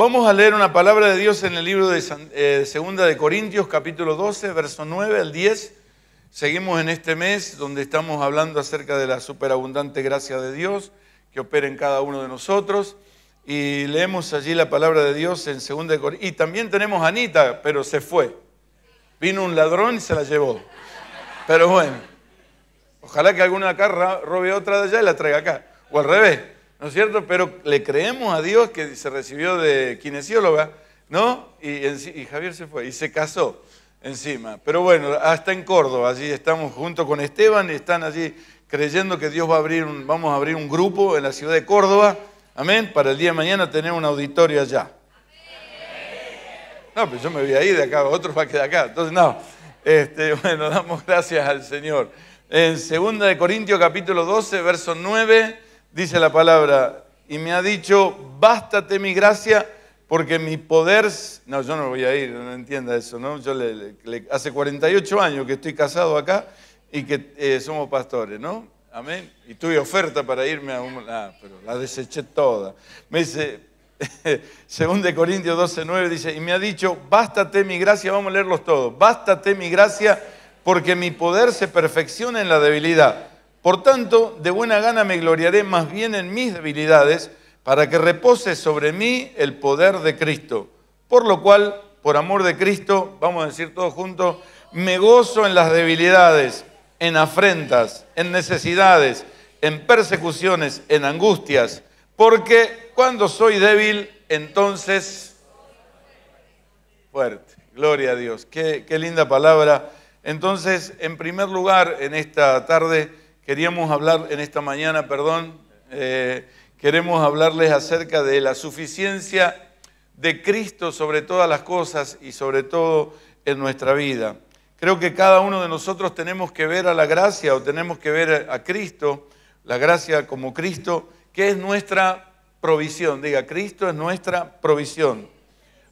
Vamos a leer una palabra de Dios en el libro de eh, Segunda de Corintios, capítulo 12, verso 9 al 10. Seguimos en este mes donde estamos hablando acerca de la superabundante gracia de Dios que opera en cada uno de nosotros. Y leemos allí la palabra de Dios en Segunda Corintios. Y también tenemos a Anita, pero se fue. Vino un ladrón y se la llevó. Pero bueno, ojalá que alguna acá robe otra de allá y la traiga acá. O al revés. ¿no es cierto? Pero le creemos a Dios que se recibió de kinesióloga, ¿no? Y, Javier se fue y se casó encima. Pero bueno, hasta en Córdoba, allí estamos junto con Esteban y están allí creyendo que Dios va a abrir un, vamos a abrir un grupo en la ciudad de Córdoba, amén, para el día de mañana tener una auditorio allá. No, pues yo me voy a ir de acá, otro va a quedar acá. Entonces, no. Este, bueno, damos gracias al Señor. En 2 Corintios capítulo 12, verso 9 dice la palabra, y me ha dicho, bástate mi gracia porque mi poder... No, yo no voy a ir, no entienda eso, ¿no? Yo le, hace 48 años que estoy casado acá y que eh, somos pastores, ¿no? Amén. Y tuve oferta para irme a un... Ah, pero la deseché toda. Me dice, según de Corintios 12, 9, dice, y me ha dicho, bástate mi gracia, vamos a leerlos todos, bástate mi gracia porque mi poder se perfecciona en la debilidad. Por tanto, de buena gana me gloriaré más bien en mis debilidades, para que repose sobre mí el poder de Cristo. Por lo cual, por amor de Cristo, vamos a decir todos juntos, me gozo en las debilidades, en afrentas, en necesidades, en persecuciones, en angustias, porque cuando soy débil, entonces fuerte. Gloria a Dios. Qué, qué linda palabra. Entonces, en primer lugar, en esta tarde queríamos hablar en esta mañana, perdón, eh, queremos hablarles acerca de la suficiencia de Cristo sobre todas las cosas y sobre todo en nuestra vida. Creo que cada uno de nosotros tenemos que ver a la gracia o tenemos que ver a Cristo, la gracia como Cristo, que es nuestra provisión. Diga, Cristo es nuestra provisión.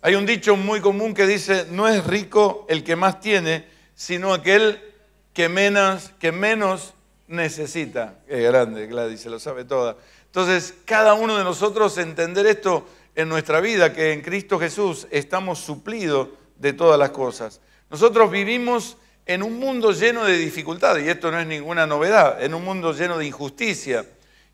Hay un dicho muy común que dice, no es rico el que más tiene, sino aquel que menos, que menos necesita. Es grande, Gladys, se lo sabe toda. Entonces, cada uno de nosotros entender esto en nuestra vida, que en Cristo Jesús estamos suplidos de todas las cosas. Nosotros vivimos en un mundo lleno de dificultades, y esto no es ninguna novedad, en un mundo lleno de injusticia.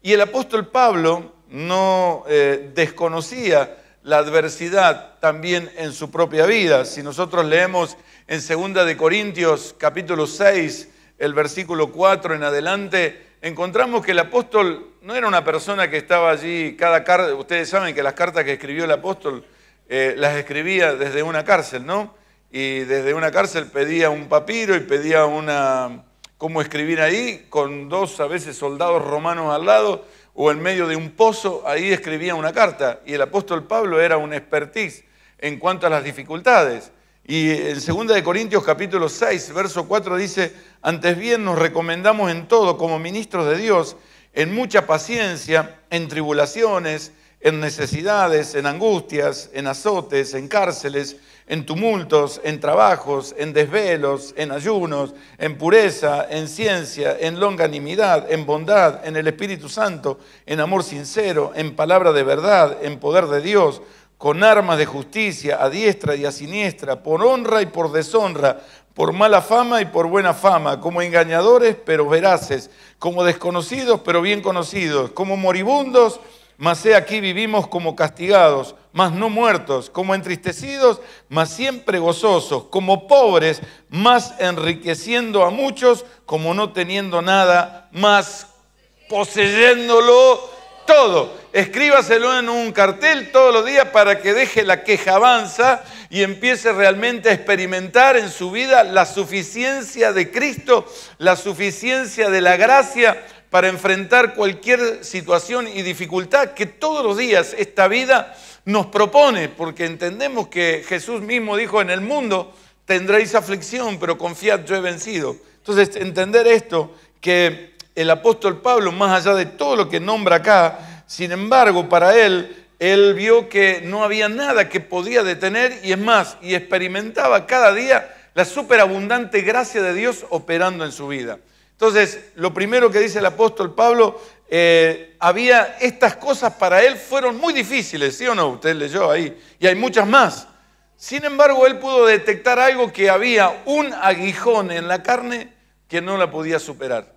Y el apóstol Pablo no eh, desconocía la adversidad también en su propia vida. Si nosotros leemos en 2 de Corintios capítulo 6, el versículo 4 en adelante, encontramos que el apóstol no era una persona que estaba allí, cada carta, ustedes saben que las cartas que escribió el apóstol eh, las escribía desde una cárcel, ¿no? Y desde una cárcel pedía un papiro y pedía una, cómo escribir ahí, con dos a veces soldados romanos al lado o en medio de un pozo, ahí escribía una carta. Y el apóstol Pablo era un expertiz en cuanto a las dificultades. Y en 2 Corintios capítulo 6, verso 4 dice, antes bien nos recomendamos en todo como ministros de Dios, en mucha paciencia, en tribulaciones, en necesidades, en angustias, en azotes, en cárceles, en tumultos, en trabajos, en desvelos, en ayunos, en pureza, en ciencia, en longanimidad, en bondad, en el Espíritu Santo, en amor sincero, en palabra de verdad, en poder de Dios, con armas de justicia a diestra y a siniestra, por honra y por deshonra, por mala fama y por buena fama, como engañadores pero veraces, como desconocidos pero bien conocidos, como moribundos, mas he aquí vivimos como castigados, mas no muertos, como entristecidos, mas siempre gozosos, como pobres, mas enriqueciendo a muchos, como no teniendo nada, mas poseyéndolo todo escríbaselo en un cartel todos los días para que deje la queja avanza y empiece realmente a experimentar en su vida la suficiencia de Cristo, la suficiencia de la gracia para enfrentar cualquier situación y dificultad que todos los días esta vida nos propone, porque entendemos que Jesús mismo dijo, en el mundo tendréis aflicción, pero confiad, yo he vencido. Entonces, entender esto, que el apóstol Pablo, más allá de todo lo que nombra acá, sin embargo, para él, él vio que no había nada que podía detener y es más, y experimentaba cada día la superabundante gracia de Dios operando en su vida. Entonces, lo primero que dice el apóstol Pablo, eh, había estas cosas para él fueron muy difíciles, ¿sí o no? Usted leyó ahí, y hay muchas más. Sin embargo, él pudo detectar algo que había un aguijón en la carne que no la podía superar.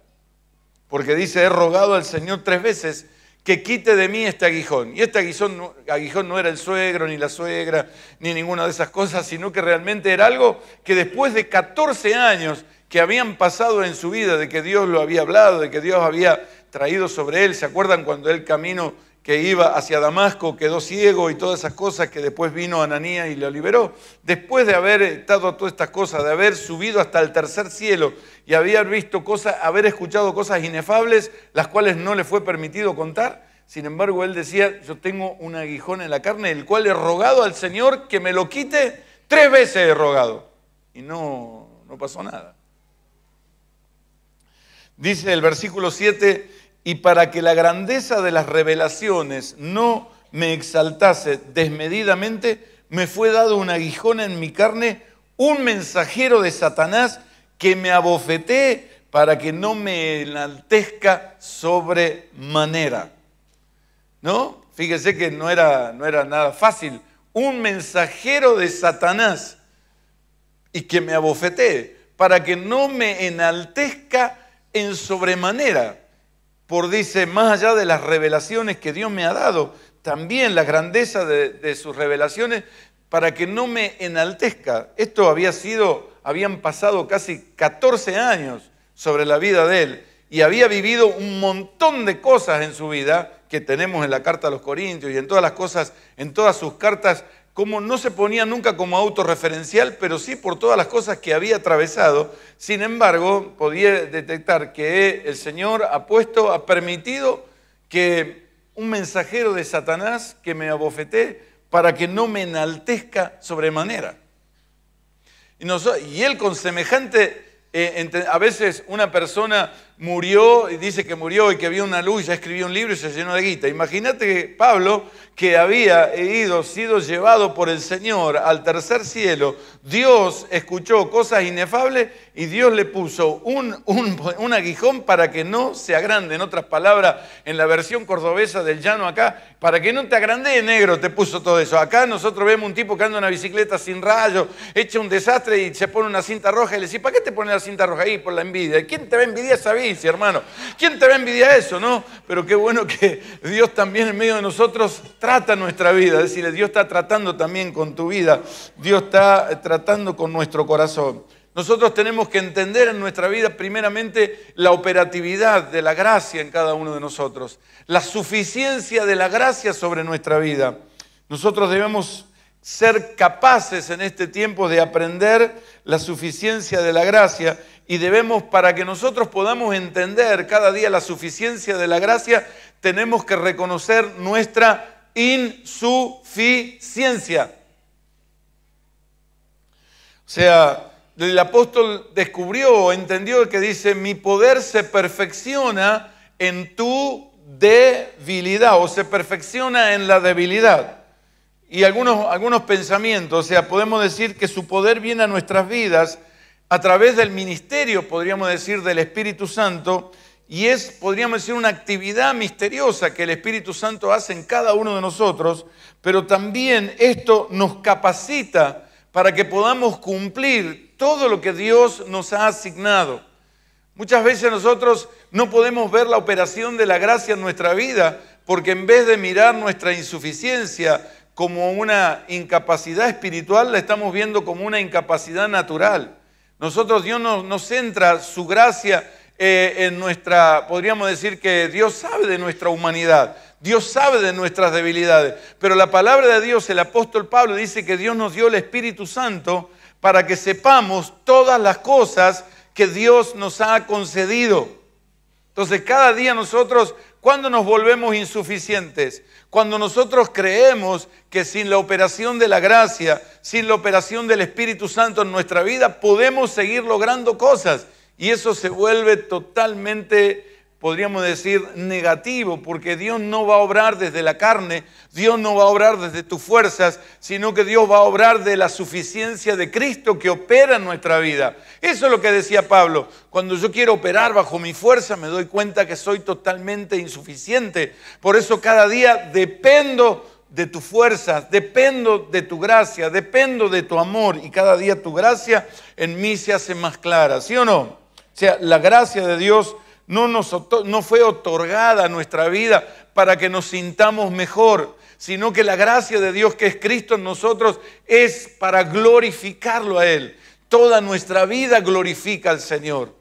Porque dice, he rogado al Señor tres veces que quite de mí este aguijón. Y este aguijón no, aguijón no era el suegro, ni la suegra, ni ninguna de esas cosas, sino que realmente era algo que después de 14 años que habían pasado en su vida, de que Dios lo había hablado, de que Dios había traído sobre él, ¿se acuerdan cuando él camino que iba hacia Damasco, quedó ciego y todas esas cosas, que después vino Ananía y lo liberó. Después de haber estado todas estas cosas, de haber subido hasta el tercer cielo y haber visto cosas, haber escuchado cosas inefables, las cuales no le fue permitido contar, sin embargo él decía, yo tengo un aguijón en la carne, el cual he rogado al Señor que me lo quite, tres veces he rogado. Y no, no pasó nada. Dice el versículo 7, y para que la grandeza de las revelaciones no me exaltase desmedidamente, me fue dado un aguijón en mi carne, un mensajero de Satanás que me abofetee para que no me enaltezca sobremanera. ¿No? Fíjese que no era, no era nada fácil. Un mensajero de Satanás y que me abofetee para que no me enaltezca en sobremanera por, dice, más allá de las revelaciones que Dios me ha dado, también la grandeza de, sus revelaciones, para que no me enaltezca. Esto había sido, habían pasado casi 14 años sobre la vida de él y había vivido un montón de cosas en su vida que tenemos en la carta a los Corintios y en todas las cosas, en todas sus cartas como no se ponía nunca como autorreferencial, pero sí por todas las cosas que había atravesado. Sin embargo, podía detectar que el Señor ha puesto, ha permitido que un mensajero de Satanás que me abofetee para que no me enaltezca sobremanera. Y, y él con semejante, eh, a veces una persona murió, y dice que murió y que vio una luz, ya escribió un libro y se llenó de guita. Imagínate Pablo, que había ido, sido llevado por el Señor al tercer cielo, Dios escuchó cosas inefables y Dios le puso un, un, aguijón para que no se agrande, en otras palabras, en la versión cordobesa del llano acá, para que no te agrande negro, te puso todo eso. Acá nosotros vemos un tipo que anda en una bicicleta sin rayos, echa un desastre y se pone una cinta roja y le dice, ¿para qué te pone la cinta roja ahí? Por la envidia. ¿Quién te va a envidiar esa vida? hermano. ¿Quién te va a envidiar eso, no? Pero qué bueno que Dios también en medio de nosotros trata nuestra vida. Es decir, Dios está tratando también con tu vida. Dios está eh, tratando con nuestro corazón. Nosotros tenemos que entender en nuestra vida primeramente la operatividad de la gracia en cada uno de nosotros, la suficiencia de la gracia sobre nuestra vida. Nosotros debemos ser capaces en este tiempo de aprender la suficiencia de la gracia y debemos, para que nosotros podamos entender cada día la suficiencia de la gracia, tenemos que reconocer nuestra insuficiencia. O sea, el apóstol descubrió, o entendió que dice, mi poder se perfecciona en tu debilidad o se perfecciona en la debilidad y algunos, algunos pensamientos. O sea, podemos decir que su poder viene a nuestras vidas a través del ministerio, podríamos decir, del Espíritu Santo, y es, podríamos decir, una actividad misteriosa que el Espíritu Santo hace en cada uno de nosotros, pero también esto nos capacita para que podamos cumplir todo lo que Dios nos ha asignado. Muchas veces nosotros no podemos ver la operación de la gracia en nuestra vida porque en vez de mirar nuestra insuficiencia, como una incapacidad espiritual, la estamos viendo como una incapacidad natural. Nosotros, Dios nos, centra su gracia eh, en nuestra, podríamos decir que Dios sabe de nuestra humanidad, Dios sabe de nuestras debilidades, pero la palabra de Dios, el apóstol Pablo dice que Dios nos dio el Espíritu Santo para que sepamos todas las cosas que Dios nos ha concedido. Entonces cada día nosotros ¿Cuándo nos volvemos insuficientes? Cuando nosotros creemos que sin la operación de la gracia, sin la operación del Espíritu Santo en nuestra vida, podemos seguir logrando cosas. Y eso se vuelve totalmente podríamos decir, negativo, porque Dios no va a obrar desde la carne, Dios no va a obrar desde tus fuerzas, sino que Dios va a obrar de la suficiencia de Cristo que opera en nuestra vida. Eso es lo que decía Pablo. Cuando yo quiero operar bajo mi fuerza, me doy cuenta que soy totalmente insuficiente. Por eso cada día dependo de tus fuerzas, dependo de tu gracia, dependo de tu amor y cada día tu gracia en mí se hace más clara, ¿sí o no? O sea, la gracia de Dios no, nos, fue otorgada nuestra vida para que nos sintamos mejor, sino que la gracia de Dios que es Cristo en nosotros es para glorificarlo a Él. Toda nuestra vida glorifica al Señor.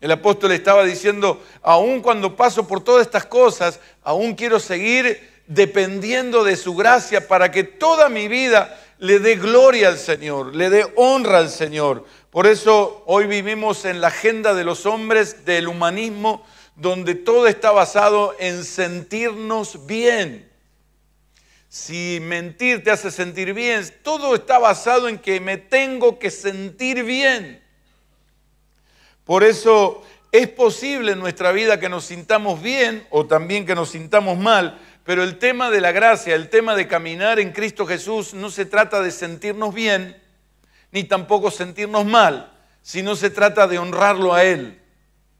El apóstol estaba diciendo, aun cuando paso por todas estas cosas, aún quiero seguir dependiendo de su gracia para que toda mi vida le dé gloria al Señor, le dé honra al Señor, por eso hoy vivimos en la agenda de los hombres del humanismo, donde todo está basado en sentirnos bien. Si mentir te hace sentir bien, todo está basado en que me tengo que sentir bien. Por eso es posible en nuestra vida que nos sintamos bien o también que nos sintamos mal, pero el tema de la gracia, el tema de caminar en Cristo Jesús, no se trata de sentirnos bien, ni tampoco sentirnos mal, si no se trata de honrarlo a Él.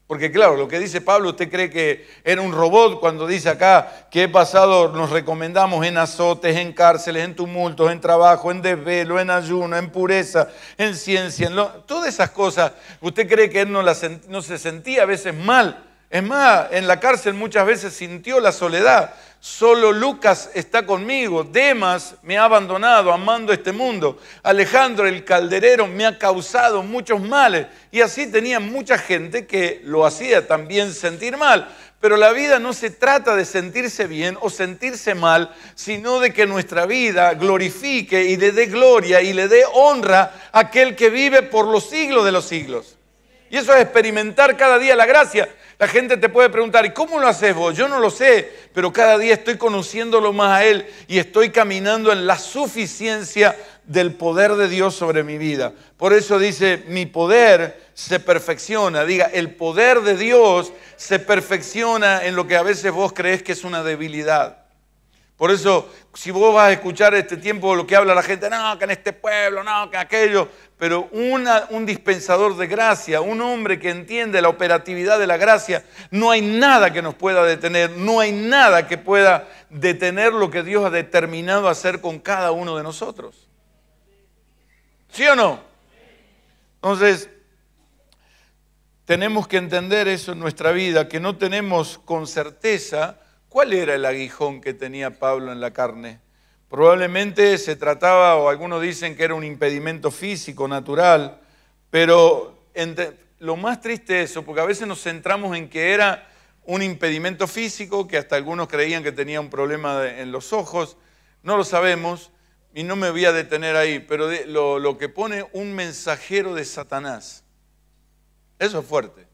Porque claro, lo que dice Pablo, usted cree que era un robot cuando dice acá que he pasado, nos recomendamos en azotes, en cárceles, en tumultos, en trabajo, en desvelo, en ayuno, en pureza, en ciencia, en todas esas cosas. Usted cree que él no, no se sentía a veces mal. Es más, en la cárcel muchas veces sintió la soledad, Solo Lucas está conmigo. Demas me ha abandonado amando este mundo. Alejandro el calderero me ha causado muchos males. Y así tenía mucha gente que lo hacía también sentir mal. Pero la vida no se trata de sentirse bien o sentirse mal, sino de que nuestra vida glorifique y le dé gloria y le dé honra a aquel que vive por los siglos de los siglos. Y eso es experimentar cada día la gracia. La gente te puede preguntar, ¿y cómo lo haces vos? Yo no lo sé, pero cada día estoy conociéndolo más a Él y estoy caminando en la suficiencia del poder de Dios sobre mi vida. Por eso dice, mi poder se perfecciona. Diga, el poder de Dios se perfecciona en lo que a veces vos crees que es una debilidad. Por eso, si vos vas a escuchar este tiempo lo que habla la gente, no, que en este pueblo, no, que aquello, pero un dispensador de gracia, un hombre que entiende la operatividad de la gracia, no hay nada que nos pueda detener, no hay nada que pueda detener lo que Dios ha determinado hacer con cada uno de nosotros. ¿Sí o no? Entonces, tenemos que entender eso en nuestra vida, que no tenemos con certeza ¿Cuál era el aguijón que tenía Pablo en la carne? Probablemente se trataba, o algunos dicen que era un impedimento físico, natural, pero lo más triste es eso, porque a veces nos centramos en que era un impedimento físico, que hasta algunos creían que tenía un problema en los ojos, no lo sabemos, y no me voy a detener ahí, pero lo que pone un mensajero de Satanás, eso es fuerte,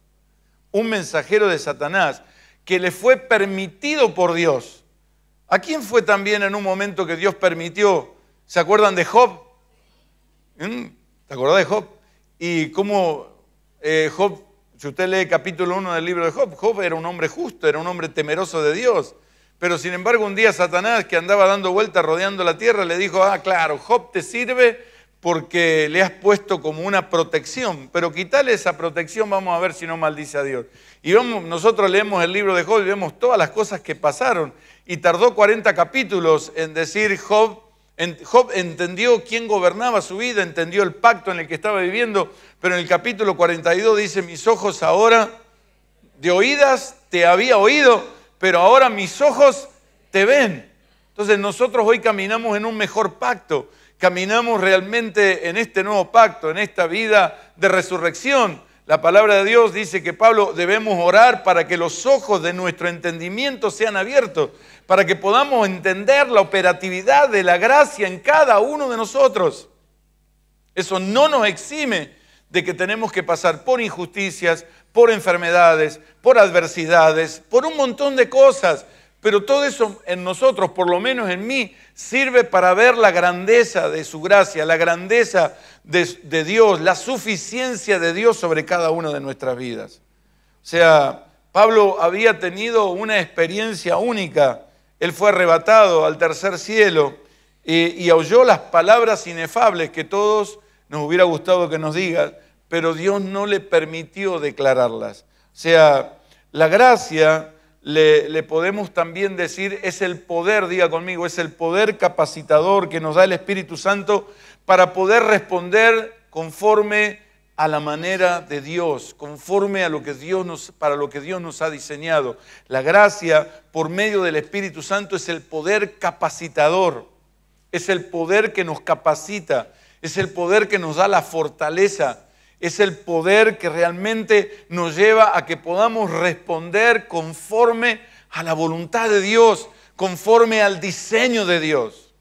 un mensajero de Satanás, que le fue permitido por Dios. ¿A quién fue también en un momento que Dios permitió? ¿Se acuerdan de Job? ¿Mm? ¿Te acordás de Job? Y cómo eh, Job, si usted lee capítulo 1 del libro de Job, Job era un hombre justo, era un hombre temeroso de Dios. Pero sin embargo un día Satanás, que andaba dando vueltas rodeando la tierra, le dijo, ah, claro, Job te sirve porque le has puesto como una protección, pero quitarle esa protección, vamos a ver si no maldice a Dios. Y vamos, nosotros leemos el libro de Job y vemos todas las cosas que pasaron, y tardó 40 capítulos en decir Job, Job entendió quién gobernaba su vida, entendió el pacto en el que estaba viviendo, pero en el capítulo 42 dice, mis ojos ahora, de oídas te había oído, pero ahora mis ojos te ven. Entonces nosotros hoy caminamos en un mejor pacto caminamos realmente en este nuevo pacto, en esta vida de resurrección. La palabra de Dios dice que Pablo debemos orar para que los ojos de nuestro entendimiento sean abiertos, para que podamos entender la operatividad de la gracia en cada uno de nosotros. Eso no nos exime de que tenemos que pasar por injusticias, por enfermedades, por adversidades, por un montón de cosas pero todo eso en nosotros, por lo menos en mí, sirve para ver la grandeza de su gracia, la grandeza de, Dios, la suficiencia de Dios sobre cada una de nuestras vidas. O sea, Pablo había tenido una experiencia única. Él fue arrebatado al tercer cielo y oyó las palabras inefables que todos nos hubiera gustado que nos digan, pero Dios no le permitió declararlas. O sea, la gracia le, podemos también decir es el poder, diga conmigo, es el poder capacitador que nos da el Espíritu Santo para poder responder conforme a la manera de Dios, conforme a lo que Dios nos, para lo que Dios nos ha diseñado. La gracia por medio del Espíritu Santo es el poder capacitador, es el poder que nos capacita, es el poder que nos da la fortaleza es el poder que realmente nos lleva a que podamos responder conforme a la voluntad de Dios, conforme al diseño de Dios.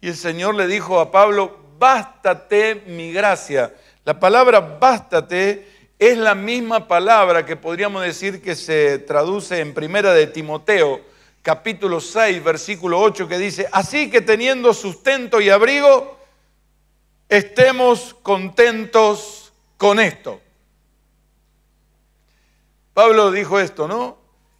Y el Señor le dijo a Pablo, bástate mi gracia. La palabra bástate es la misma palabra que podríamos decir que se traduce en primera de Timoteo, capítulo 6, versículo 8, que dice, así que teniendo sustento y abrigo, estemos contentos con esto. Pablo dijo esto, ¿no?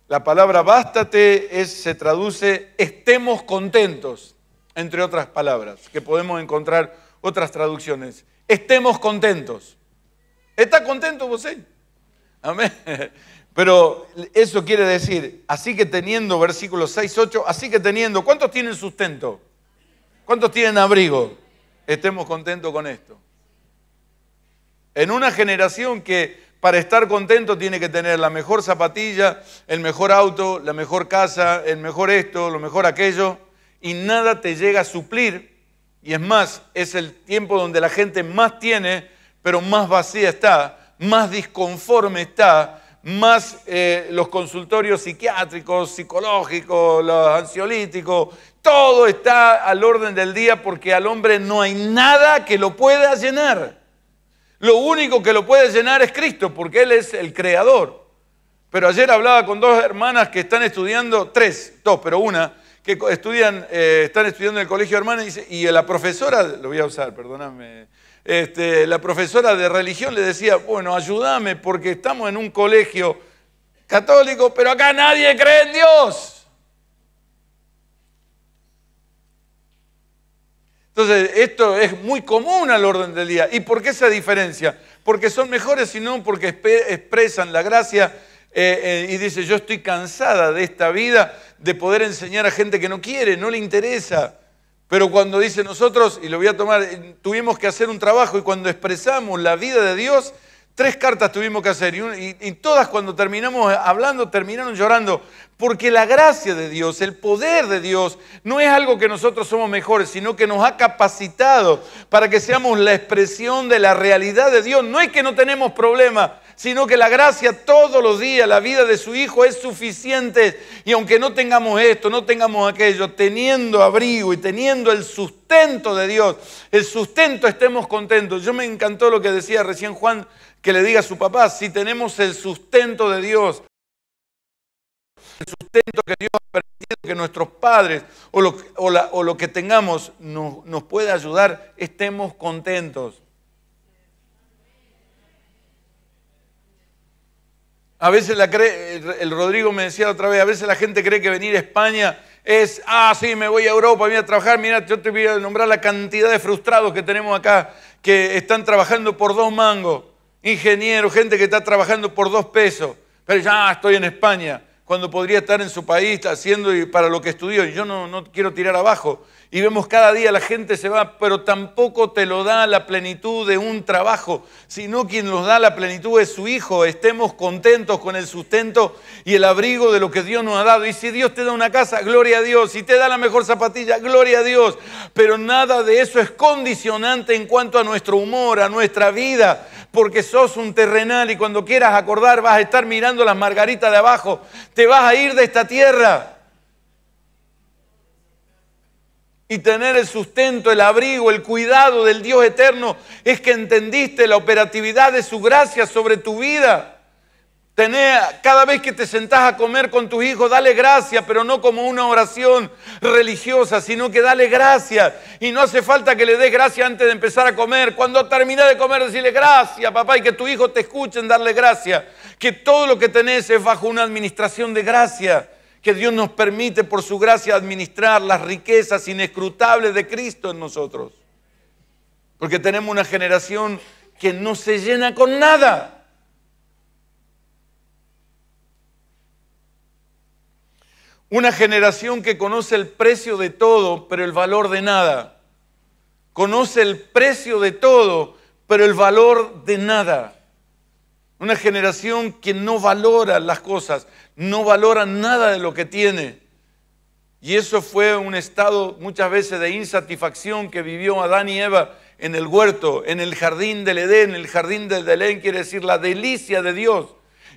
La palabra bástate se traduce estemos contentos, entre otras palabras, que podemos encontrar otras traducciones. Estemos contentos. ¿Está contento usted? Eh? Amén. Pero eso quiere decir, así que teniendo, versículo 6, 8, así que teniendo, ¿cuántos tienen sustento? ¿Cuántos tienen abrigo? estemos contentos con esto. En una generación que para estar contento tiene que tener la mejor zapatilla, el mejor auto, la mejor casa, el mejor esto, lo mejor aquello, y nada te llega a suplir. Y es más, es el tiempo donde la gente más tiene, pero más vacía está, más disconforme está, más eh, los consultorios psiquiátricos, psicológicos, los ansiolíticos, todo está al orden del día porque al hombre no hay nada que lo pueda llenar. Lo único que lo puede llenar es Cristo, porque Él es el creador. Pero ayer hablaba con dos hermanas que están estudiando, tres, dos, pero una, que estudian, eh, están estudiando en el colegio de hermanas y, y la profesora, lo voy a usar, perdóname, este, la profesora de religión le decía, bueno, ayúdame porque estamos en un colegio católico, pero acá nadie cree en Dios. Entonces, esto es muy común al orden del día. ¿Y por qué esa diferencia? Porque son mejores, sino porque expresan la gracia eh, eh, y dice, yo estoy cansada de esta vida, de poder enseñar a gente que no quiere, no le interesa. Pero cuando dice nosotros, y lo voy a tomar, eh, tuvimos que hacer un trabajo y cuando expresamos la vida de Dios, tres cartas tuvimos que hacer y, todas cuando terminamos eh, hablando terminaron llorando, porque la gracia de Dios, el poder de Dios, no es algo que nosotros somos mejores, sino que nos ha capacitado para que seamos la expresión de la realidad de Dios. No es que no tenemos problema sino que la gracia todos los días, la vida de su Hijo es suficiente. Y aunque no tengamos esto, no tengamos aquello, teniendo abrigo y teniendo el sustento de Dios, el sustento estemos contentos. Yo me encantó lo que decía recién Juan, que le diga a su papá, si tenemos el sustento de Dios, el sustento que Dios ha permitido que nuestros padres o lo, o lo que tengamos nos pueda ayudar, estemos contentos. A veces la cree, el Rodrigo me decía otra vez, a veces la gente cree que venir a España es, ah, sí, me voy a Europa, voy a trabajar, mira, yo te voy a nombrar la cantidad de frustrados que tenemos acá, que están trabajando por dos mangos, ingenieros, gente que está trabajando por dos pesos, pero ya estoy en España cuando podría estar en su país haciendo y para lo que estudió. Yo no, no quiero tirar abajo. Y vemos cada día la gente se va, pero tampoco te lo da la plenitud de un trabajo, sino quien nos da la plenitud es su Hijo. Estemos contentos con el sustento y el abrigo de lo que Dios nos ha dado. Y si Dios te da una casa, gloria a Dios. Si te da la mejor zapatilla, gloria a Dios. Pero nada de eso es condicionante en cuanto a nuestro humor, a nuestra vida, porque sos un terrenal y cuando quieras acordar vas a estar mirando las margaritas de abajo, te vas a ir de esta tierra. Y tener el sustento, el abrigo, el cuidado del Dios eterno es que entendiste la operatividad de su gracia sobre tu vida cada vez que te sentás a comer con tus hijos, dale gracias, pero no como una oración religiosa, sino que dale gracias. Y no hace falta que le des gracias antes de empezar a comer. Cuando termina de comer, decirle gracias, papá, y que tu hijo te escuchen darle gracias. Que todo lo que tenés es bajo una administración de gracia que Dios nos permite por su gracia administrar las riquezas inescrutables de Cristo en nosotros. Porque tenemos una generación que no se llena con nada. Una generación que conoce el precio de todo, pero el valor de nada. Conoce el precio de todo, pero el valor de nada. Una generación que no valora las cosas, no valora nada de lo que tiene. Y eso fue un estado muchas veces de insatisfacción que vivió Adán y Eva en el huerto, en el jardín del Edén. El jardín del Edén quiere decir la delicia de Dios.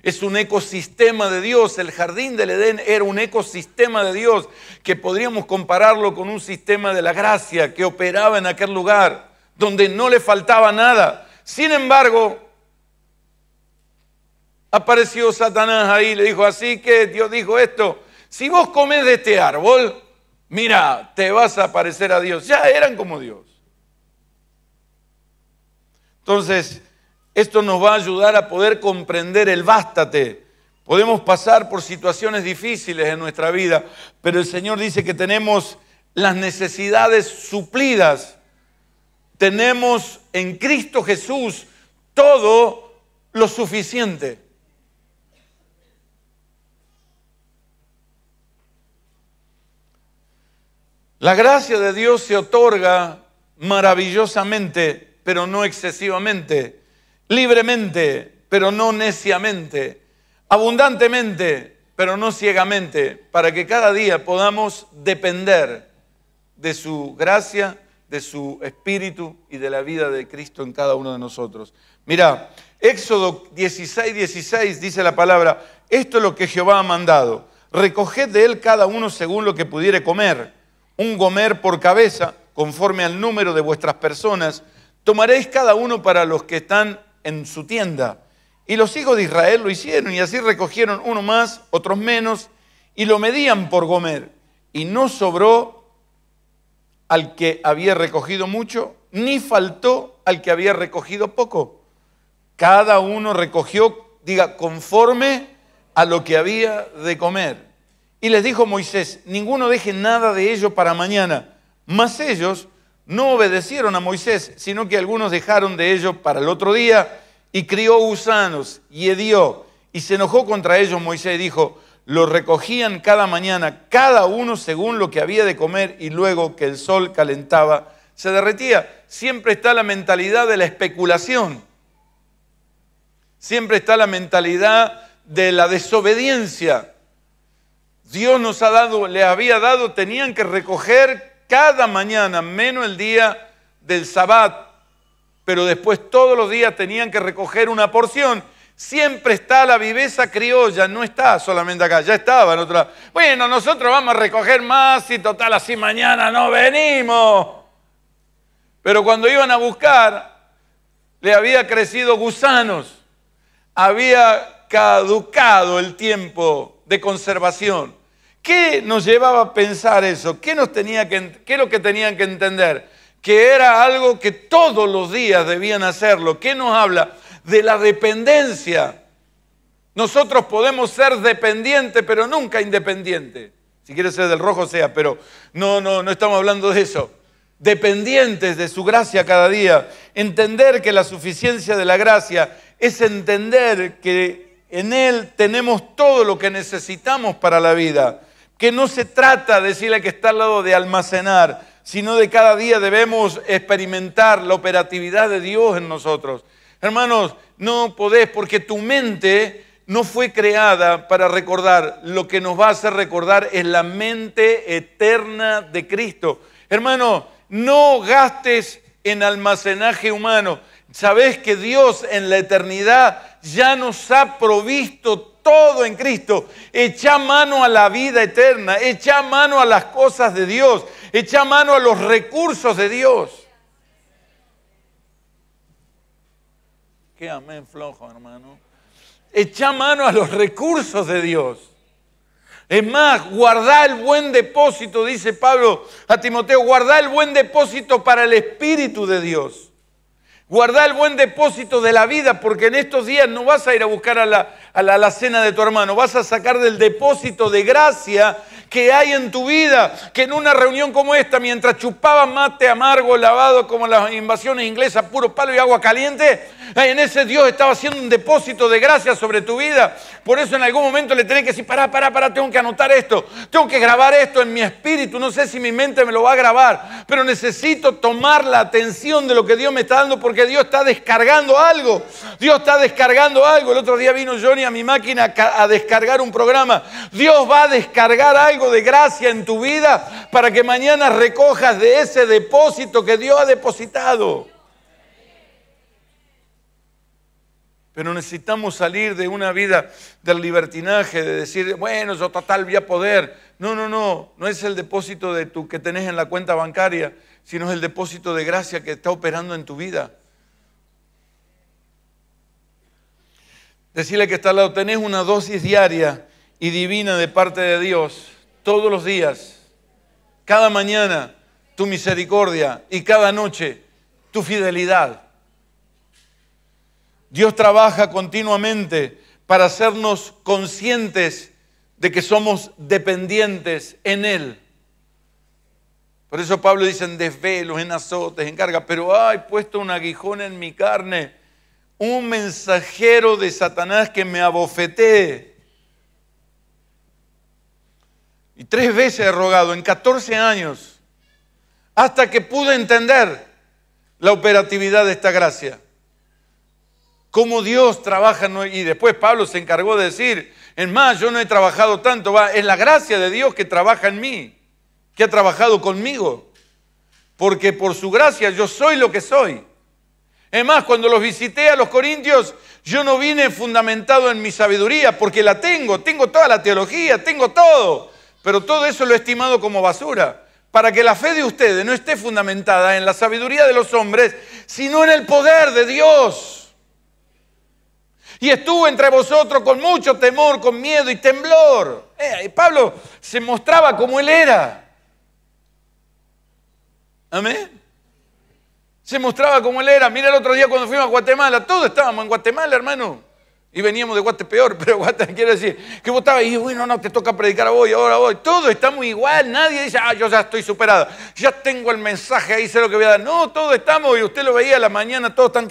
Es un ecosistema de Dios. El jardín del Edén era un ecosistema de Dios que podríamos compararlo con un sistema de la gracia que operaba en aquel lugar, donde no le faltaba nada. Sin embargo, apareció Satanás ahí y le dijo, así que Dios dijo esto, si vos comés de este árbol, mira, te vas a parecer a Dios. Ya eran como Dios. Entonces, esto nos va a ayudar a poder comprender el bástate. Podemos pasar por situaciones difíciles en nuestra vida, pero el Señor dice que tenemos las necesidades suplidas. Tenemos en Cristo Jesús todo lo suficiente. La gracia de Dios se otorga maravillosamente, pero no excesivamente libremente, pero no neciamente, abundantemente, pero no ciegamente, para que cada día podamos depender de su gracia, de su espíritu y de la vida de Cristo en cada uno de nosotros. Mira, Éxodo 16, 16 dice la palabra, esto es lo que Jehová ha mandado, recoged de él cada uno según lo que pudiere comer, un gomer por cabeza, conforme al número de vuestras personas, tomaréis cada uno para los que están en su tienda. Y los hijos de Israel lo hicieron y así recogieron uno más, otros menos, y lo medían por comer Y no sobró al que había recogido mucho, ni faltó al que había recogido poco. Cada uno recogió, diga, conforme a lo que había de comer. Y les dijo Moisés, ninguno deje nada de ello para mañana. Mas ellos no obedecieron a Moisés, sino que algunos dejaron de ellos para el otro día y crió gusanos y hedió y se enojó contra ellos Moisés y dijo, lo recogían cada mañana, cada uno según lo que había de comer y luego que el sol calentaba, se derretía. Siempre está la mentalidad de la especulación, siempre está la mentalidad de la desobediencia. Dios nos ha dado, le había dado, tenían que recoger cada mañana, menos el día del sabbat, pero después todos los días tenían que recoger una porción. Siempre está la viveza criolla, no está solamente acá, ya estaba en otra. Bueno, nosotros vamos a recoger más y total así mañana no venimos. Pero cuando iban a buscar, le había crecido gusanos, había caducado el tiempo de conservación. ¿Qué nos llevaba a pensar eso? ¿Qué, es lo que tenían que entender? Que era algo que todos los días debían hacerlo. ¿Qué nos habla? De la dependencia. Nosotros podemos ser dependientes, pero nunca independientes. Si quieres ser del rojo, sea, pero no, no, no estamos hablando de eso. Dependientes de su gracia cada día. Entender que la suficiencia de la gracia es entender que en Él tenemos todo lo que necesitamos para la vida que no se trata, de decirle que está al lado, de almacenar, sino de cada día debemos experimentar la operatividad de Dios en nosotros. Hermanos, no podés porque tu mente no fue creada para recordar. Lo que nos va a hacer recordar es la mente eterna de Cristo. Hermano, no gastes en almacenaje humano. Sabes que Dios en la eternidad ya nos ha provisto todo en Cristo. Echa mano a la vida eterna, echa mano a las cosas de Dios, echa mano a los recursos de Dios. Qué amén flojo, hermano. Echa mano a los recursos de Dios. Es más, guardá el buen depósito, dice Pablo a Timoteo, guardá el buen depósito para el Espíritu de Dios. Guardá el buen depósito de la vida, porque en estos días no vas a ir a buscar a la, a la cena de tu hermano, vas a sacar del depósito de gracia que hay en tu vida, que en una reunión como esta, mientras chupaba mate amargo, lavado como las invasiones inglesas, puro palo y agua caliente, eh, en ese Dios estaba haciendo un depósito de gracia sobre tu vida. Por eso en algún momento le tenés que decir, pará, pará, pará, tengo que anotar esto, tengo que grabar esto en mi espíritu, no sé si mi mente me lo va a grabar, pero necesito tomar la atención de lo que Dios me está dando porque Dios está descargando algo, Dios está descargando algo. El otro día vino Johnny a mi máquina a descargar un programa. Dios va a descargar algo de gracia en tu vida para que mañana recojas de ese depósito que Dios ha depositado. Pero necesitamos salir de una vida del libertinaje, de decir, bueno, yo total voy a poder. No, no, no, no es el depósito de tu, que tenés en la cuenta bancaria, sino es el depósito de gracia que está operando en tu vida. Decirle que está al lado, tenés una dosis diaria y divina de parte de Dios todos los días, cada mañana tu misericordia y cada noche tu fidelidad. Dios trabaja continuamente para hacernos conscientes de que somos dependientes en Él. Por eso Pablo dice en desvelos, en azotes, en cargas, pero hay puesto un aguijón en mi carne un mensajero de Satanás que me abofetee. Y tres veces he rogado, en 14 años, hasta que pude entender la operatividad de esta gracia. Cómo Dios trabaja, y después Pablo se encargó de decir, en más, yo no he trabajado tanto, es la gracia de Dios que trabaja en mí, que ha trabajado conmigo, porque por su gracia yo soy lo que soy. Es más, cuando los visité a los corintios, yo no vine fundamentado en mi sabiduría, porque la tengo, tengo toda la teología, tengo todo, pero todo eso lo he estimado como basura, para que la fe de ustedes no esté fundamentada en la sabiduría de los hombres, sino en el poder de Dios. Y estuvo entre vosotros con mucho temor, con miedo y temblor. Eh, y Pablo se mostraba como él era. Amén. Se mostraba como él era. Mira el otro día cuando fuimos a Guatemala, todos estábamos en Guatemala, hermano. Y veníamos de guate peor pero Guate quiere decir que vos estabas y bueno, no, te toca predicar a vos ahora voy. Todo estamos igual, nadie dice, ah, yo ya estoy superado, ya tengo el mensaje, ahí sé lo que voy a dar. No, todos estamos y usted lo veía a la mañana, todos están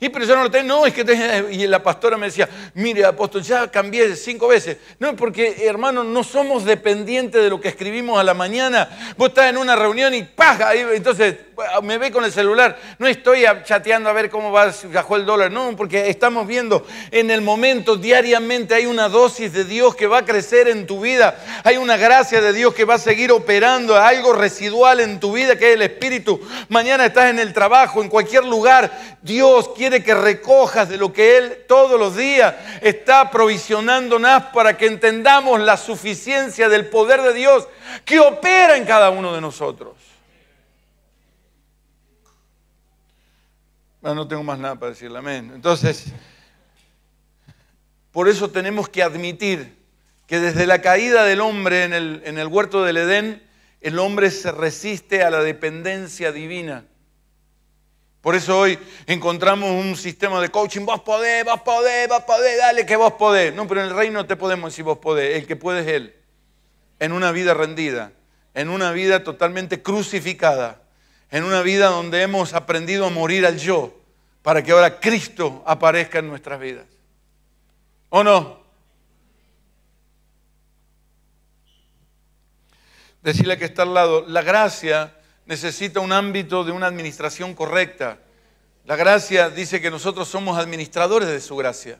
y pero yo no lo tengo, no, es que y la pastora me decía, mire, apóstol, ya cambié cinco veces. No, porque hermano, no somos dependientes de lo que escribimos a la mañana. Vos estás en una reunión y paja, entonces me ve con el celular, no estoy chateando a ver cómo va, bajó el dólar, no, porque estamos viendo en el momento, diariamente hay una dosis de Dios que va a crecer en tu vida. Hay una gracia de Dios que va a seguir operando, algo residual en tu vida que es el Espíritu. Mañana estás en el trabajo, en cualquier lugar. Dios quiere que recojas de lo que Él todos los días está provisionándonos para que entendamos la suficiencia del poder de Dios que opera en cada uno de nosotros. no tengo más nada para decirle, amén. Entonces... Por eso tenemos que admitir que desde la caída del hombre en el, huerto del Edén, el hombre se resiste a la dependencia divina. Por eso hoy encontramos un sistema de coaching, vos podés, vos podés, vos podés, dale que vos podés. No, pero en el reino te podemos decir vos podés, el que puede es Él, en una vida rendida, en una vida totalmente crucificada, en una vida donde hemos aprendido a morir al yo, para que ahora Cristo aparezca en nuestras vidas. ¿O no? Decirle que está al lado, la gracia necesita un ámbito de una administración correcta. La gracia dice que nosotros somos administradores de su gracia.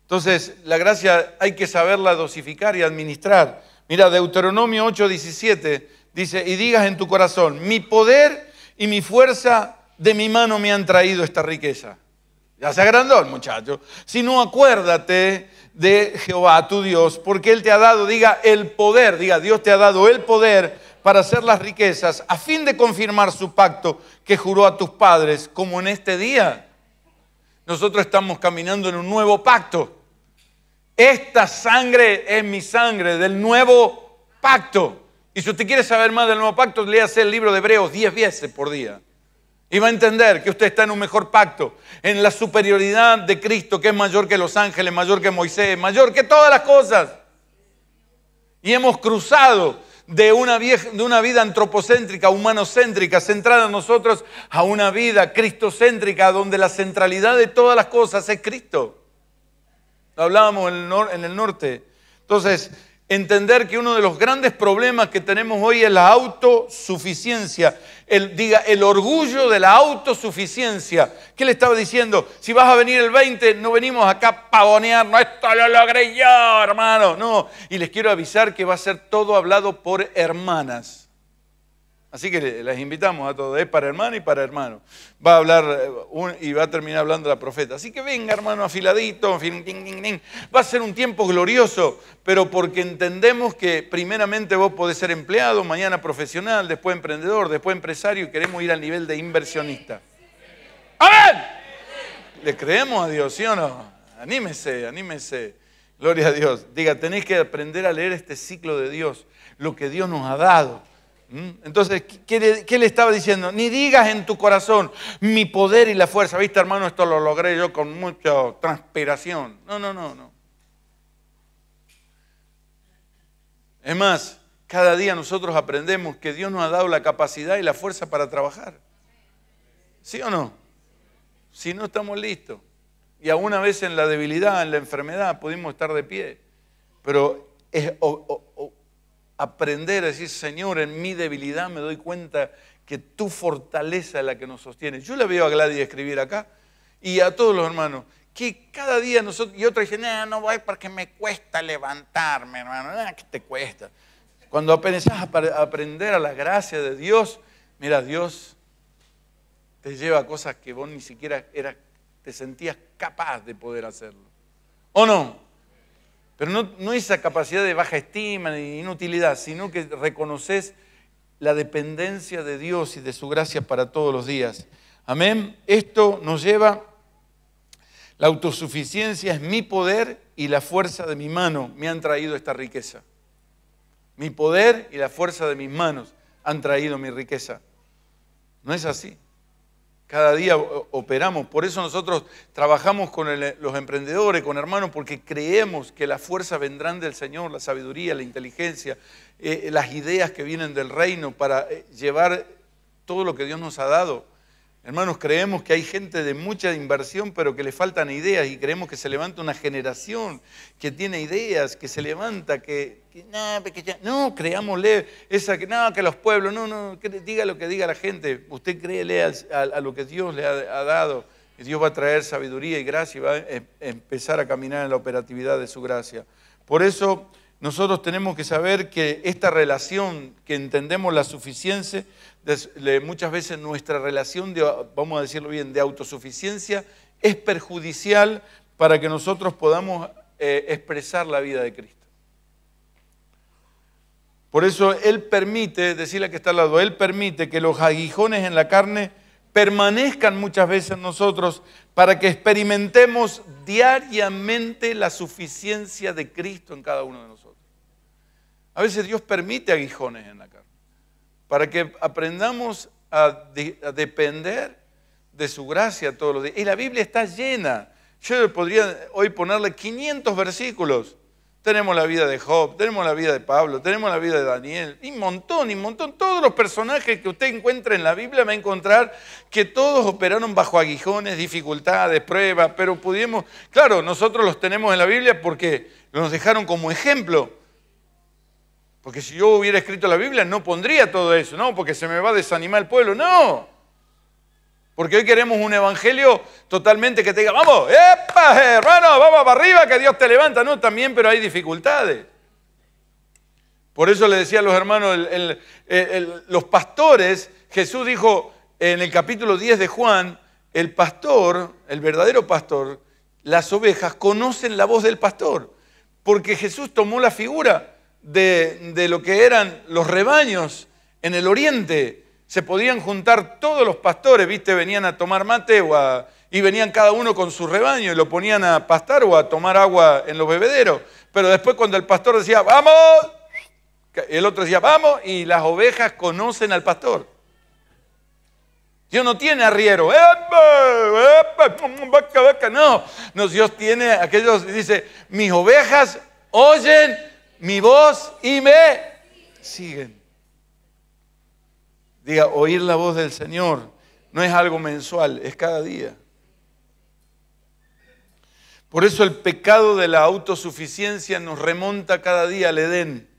Entonces, la gracia hay que saberla dosificar y administrar. Mira, Deuteronomio 8:17 dice, y digas en tu corazón, mi poder y mi fuerza de mi mano me han traído esta riqueza. Ya se agrandó el muchacho. Si no, acuérdate de Jehová tu Dios, porque Él te ha dado, diga, el poder, diga, Dios te ha dado el poder para hacer las riquezas, a fin de confirmar su pacto que juró a tus padres, como en este día. Nosotros estamos caminando en un nuevo pacto. Esta sangre es mi sangre del nuevo pacto. Y si usted quiere saber más del nuevo pacto, léase el libro de Hebreos 10 veces por día. Y va a entender que usted está en un mejor pacto, en la superioridad de Cristo, que es mayor que los ángeles, mayor que Moisés, mayor que todas las cosas. Y hemos cruzado de una, vida antropocéntrica, humanocéntrica, centrada en nosotros, a una vida cristocéntrica, donde la centralidad de todas las cosas es Cristo. hablábamos en el, norte. Entonces, entender que uno de los grandes problemas que tenemos hoy es la autosuficiencia. El, diga, el orgullo de la autosuficiencia. ¿Qué le estaba diciendo? Si vas a venir el 20, no venimos acá a pavonearnos. Esto lo logré yo, hermano. No. Y les quiero avisar que va a ser todo hablado por hermanas. Así que las invitamos a todos, es para hermano y para hermano. Va a hablar eh, y va a terminar hablando la profeta. Así que venga, hermano, afiladito, va a ser un tiempo glorioso, pero porque entendemos que primeramente vos podés ser empleado, mañana profesional, después emprendedor, después empresario y queremos ir al nivel de inversionista. ¡Amén! ¿Le creemos a Dios, sí o no? Anímese, anímese. Gloria a Dios. Diga, tenéis que aprender a leer este ciclo de Dios, lo que Dios nos ha dado ¿Mm? Entonces, ¿qué le, estaba diciendo? Ni digas en tu corazón mi poder y la fuerza. Viste, hermano, esto lo logré yo con mucha transpiración. No, no, no, no. Es más, cada día nosotros aprendemos que Dios nos ha dado la capacidad y la fuerza para trabajar. ¿Sí o no? Si no estamos listos. Y alguna vez en la debilidad, en la enfermedad, pudimos estar de pie. Pero es aprender a decir, Señor, en mi debilidad me doy cuenta que tu fortaleza es la que nos sostiene. Yo le veo a Gladys escribir acá y a todos los hermanos que cada día nosotros, y otros dicen, no, no voy porque me cuesta levantarme, hermano, que te cuesta? Cuando aprendes a aprender a la gracia de Dios, mira, Dios te lleva a cosas que vos ni siquiera te sentías capaz de poder hacerlo. ¿O no? Pero no, esa capacidad de baja estima ni inutilidad, sino que reconoces la dependencia de Dios y de su gracia para todos los días. Amén. Esto nos lleva, la autosuficiencia es mi poder y la fuerza de mi mano me han traído esta riqueza. Mi poder y la fuerza de mis manos han traído mi riqueza. No es así cada día operamos. Por eso nosotros trabajamos con los emprendedores, con hermanos, porque creemos que las fuerzas vendrán del Señor, la sabiduría, la inteligencia, eh, las ideas que vienen del reino para eh, llevar todo lo que Dios nos ha dado Hermanos, creemos que hay gente de mucha inversión, pero que le faltan ideas y creemos que se levanta una generación que tiene ideas, que se levanta, que, que, no, ya, no, creámosle esa que no, que los pueblos, no, no, que, diga lo que diga la gente, usted créele a, a, lo que Dios le ha, dado, y Dios va a traer sabiduría y gracia y va a em, empezar a caminar en la operatividad de su gracia. Por eso nosotros tenemos que saber que esta relación que entendemos la suficiencia muchas veces nuestra relación, de, vamos a decirlo bien, de autosuficiencia es perjudicial para que nosotros podamos eh, expresar la vida de Cristo. Por eso Él permite, decirle que está al lado, Él permite que los aguijones en la carne permanezcan muchas veces en nosotros para que experimentemos diariamente la suficiencia de Cristo en cada uno de nosotros. A veces Dios permite aguijones en la para que aprendamos a, depender de su gracia todos los días. Y la Biblia está llena. Yo podría hoy ponerle 500 versículos. Tenemos la vida de Job, tenemos la vida de Pablo, tenemos la vida de Daniel, y un montón, y un montón. Todos los personajes que usted encuentra en la Biblia va a encontrar que todos operaron bajo aguijones, dificultades, pruebas, pero pudimos. Claro, nosotros los tenemos en la Biblia porque nos dejaron como ejemplo, porque si yo hubiera escrito la Biblia no pondría todo eso, no, porque se me va a desanimar el pueblo, no. Porque hoy queremos un evangelio totalmente que te diga, vamos, epa, hermano, vamos para arriba, que Dios te levanta. No, también, pero hay dificultades. Por eso le decía a los hermanos, los pastores, Jesús dijo en el capítulo 10 de Juan, el pastor, el verdadero pastor, las ovejas conocen la voz del pastor, porque Jesús tomó la figura de, lo que eran los rebaños en el oriente. Se podían juntar todos los pastores, ¿viste? Venían a tomar mate o a, y venían cada uno con su rebaño y lo ponían a pastar o a tomar agua en los bebederos. Pero después cuando el pastor decía, vamos, el otro decía, vamos, y las ovejas conocen al pastor. Dios no tiene arriero. No, no, Dios tiene aquellos, dice, mis ovejas oyen mi voz y me siguen. Diga, oír la voz del Señor no es algo mensual, es cada día. Por eso el pecado de la autosuficiencia nos remonta cada día al Edén.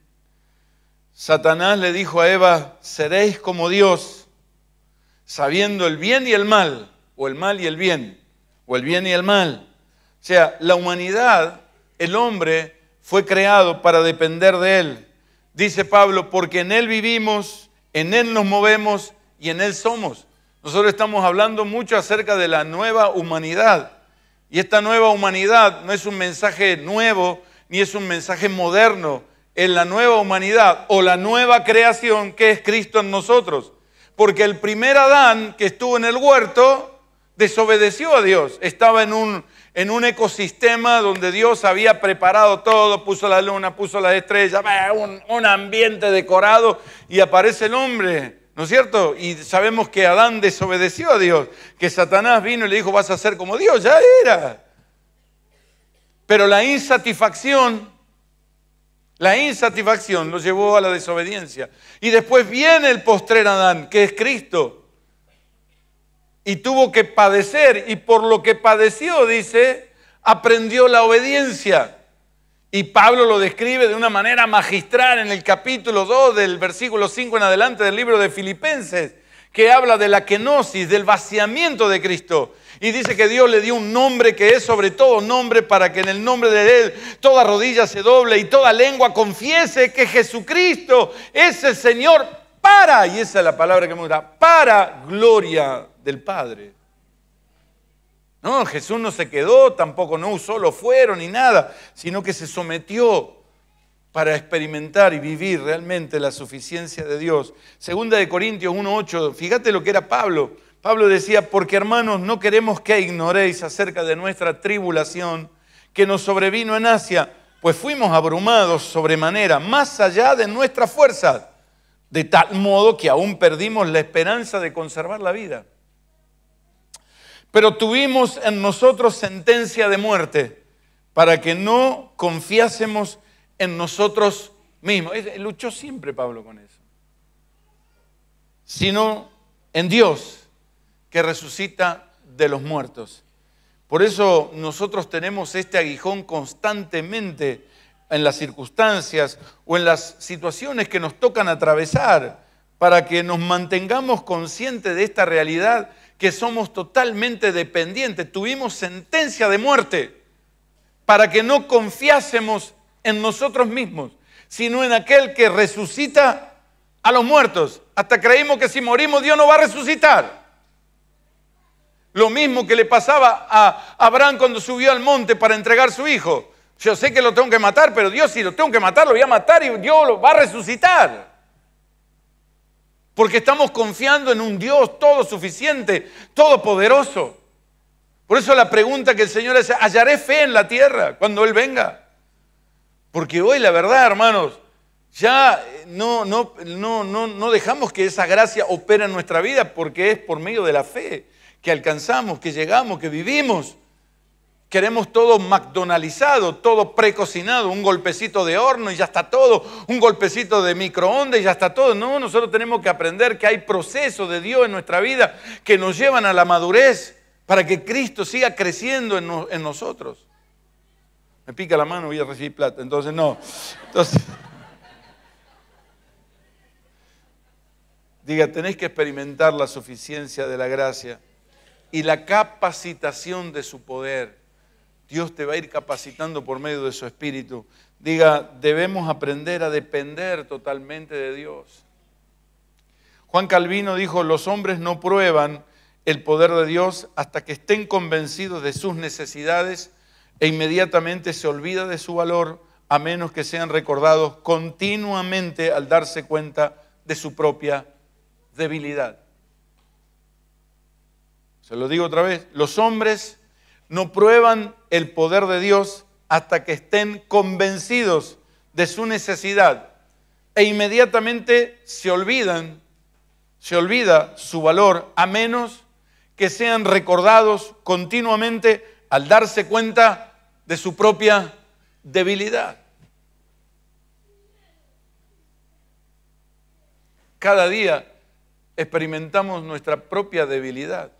Satanás le dijo a Eva, seréis como Dios, sabiendo el bien y el mal, o el mal y el bien, o el bien y el mal. O sea, la humanidad, el hombre, fue creado para depender de Él. Dice Pablo, porque en Él vivimos, en Él nos movemos y en Él somos. Nosotros estamos hablando mucho acerca de la nueva humanidad. Y esta nueva humanidad no es un mensaje nuevo, ni es un mensaje moderno. en la nueva humanidad o la nueva creación que es Cristo en nosotros. Porque el primer Adán que estuvo en el huerto desobedeció a Dios. Estaba en un en un ecosistema donde Dios había preparado todo, puso la luna, puso las estrellas, un, ambiente decorado y aparece el hombre. ¿No es cierto? Y sabemos que Adán desobedeció a Dios, que Satanás vino y le dijo, vas a ser como Dios, ya era. Pero la insatisfacción, la insatisfacción lo llevó a la desobediencia. Y después viene el postrer Adán, que es Cristo y tuvo que padecer y por lo que padeció, dice, aprendió la obediencia. Y Pablo lo describe de una manera magistral en el capítulo 2 del versículo 5 en adelante del libro de Filipenses, que habla de la kenosis, del vaciamiento de Cristo. Y dice que Dios le dio un nombre que es sobre todo nombre para que en el nombre de Él toda rodilla se doble y toda lengua confiese que Jesucristo es el Señor para, y esa es la palabra que me gusta, para gloria del Padre. No, Jesús no se quedó, tampoco no usó lo fueron ni nada, sino que se sometió para experimentar y vivir realmente la suficiencia de Dios. Segunda de Corintios 1.8, fíjate lo que era Pablo. Pablo decía, porque hermanos, no queremos que ignoréis acerca de nuestra tribulación que nos sobrevino en Asia, pues fuimos abrumados sobremanera, más allá de nuestra fuerza de tal modo que aún perdimos la esperanza de conservar la vida. Pero tuvimos en nosotros sentencia de muerte para que no confiásemos en nosotros mismos. Eh, luchó siempre Pablo con eso. Sino en Dios que resucita de los muertos. Por eso nosotros tenemos este aguijón constantemente en las circunstancias o en las situaciones que nos tocan atravesar, para que nos mantengamos conscientes de esta realidad que somos totalmente dependientes. Tuvimos sentencia de muerte para que no confiásemos en nosotros mismos, sino en aquel que resucita a los muertos. Hasta creímos que si morimos Dios no va a resucitar. Lo mismo que le pasaba a Abraham cuando subió al monte para entregar su hijo. Yo sé que lo tengo que matar, pero Dios si lo tengo que matar, lo voy a matar y Dios lo va a resucitar. Porque estamos confiando en un Dios todo suficiente, todopoderoso. Por eso la pregunta que el Señor hace, ¿hallaré fe en la tierra cuando Él venga? Porque hoy la verdad, hermanos, ya eh, no, no, no, no, dejamos que esa gracia opera en nuestra vida porque es por medio de la fe que alcanzamos, que llegamos, que vivimos. Queremos todo McDonaldizado, todo precocinado, un golpecito de horno y ya está todo, un golpecito de microondas y ya está todo. No, nosotros tenemos que aprender que hay procesos de Dios en nuestra vida que nos llevan a la madurez para que Cristo siga creciendo en, nosotros. Me pica la mano, voy a recibir plata, entonces no. diga, tenés que experimentar la suficiencia de la gracia y la capacitación de su poder Dios te va a ir capacitando por medio de su Espíritu. Diga, debemos aprender a depender totalmente de Dios. Juan Calvino dijo, los hombres no prueban el poder de Dios hasta que estén convencidos de sus necesidades e inmediatamente se olvida de su valor a menos que sean recordados continuamente al darse cuenta de su propia debilidad. Se lo digo otra vez, los hombres no prueban el poder de Dios hasta que estén convencidos de su necesidad e inmediatamente se olvidan, se olvida su valor, a menos que sean recordados continuamente al darse cuenta de su propia debilidad. Cada día experimentamos nuestra propia debilidad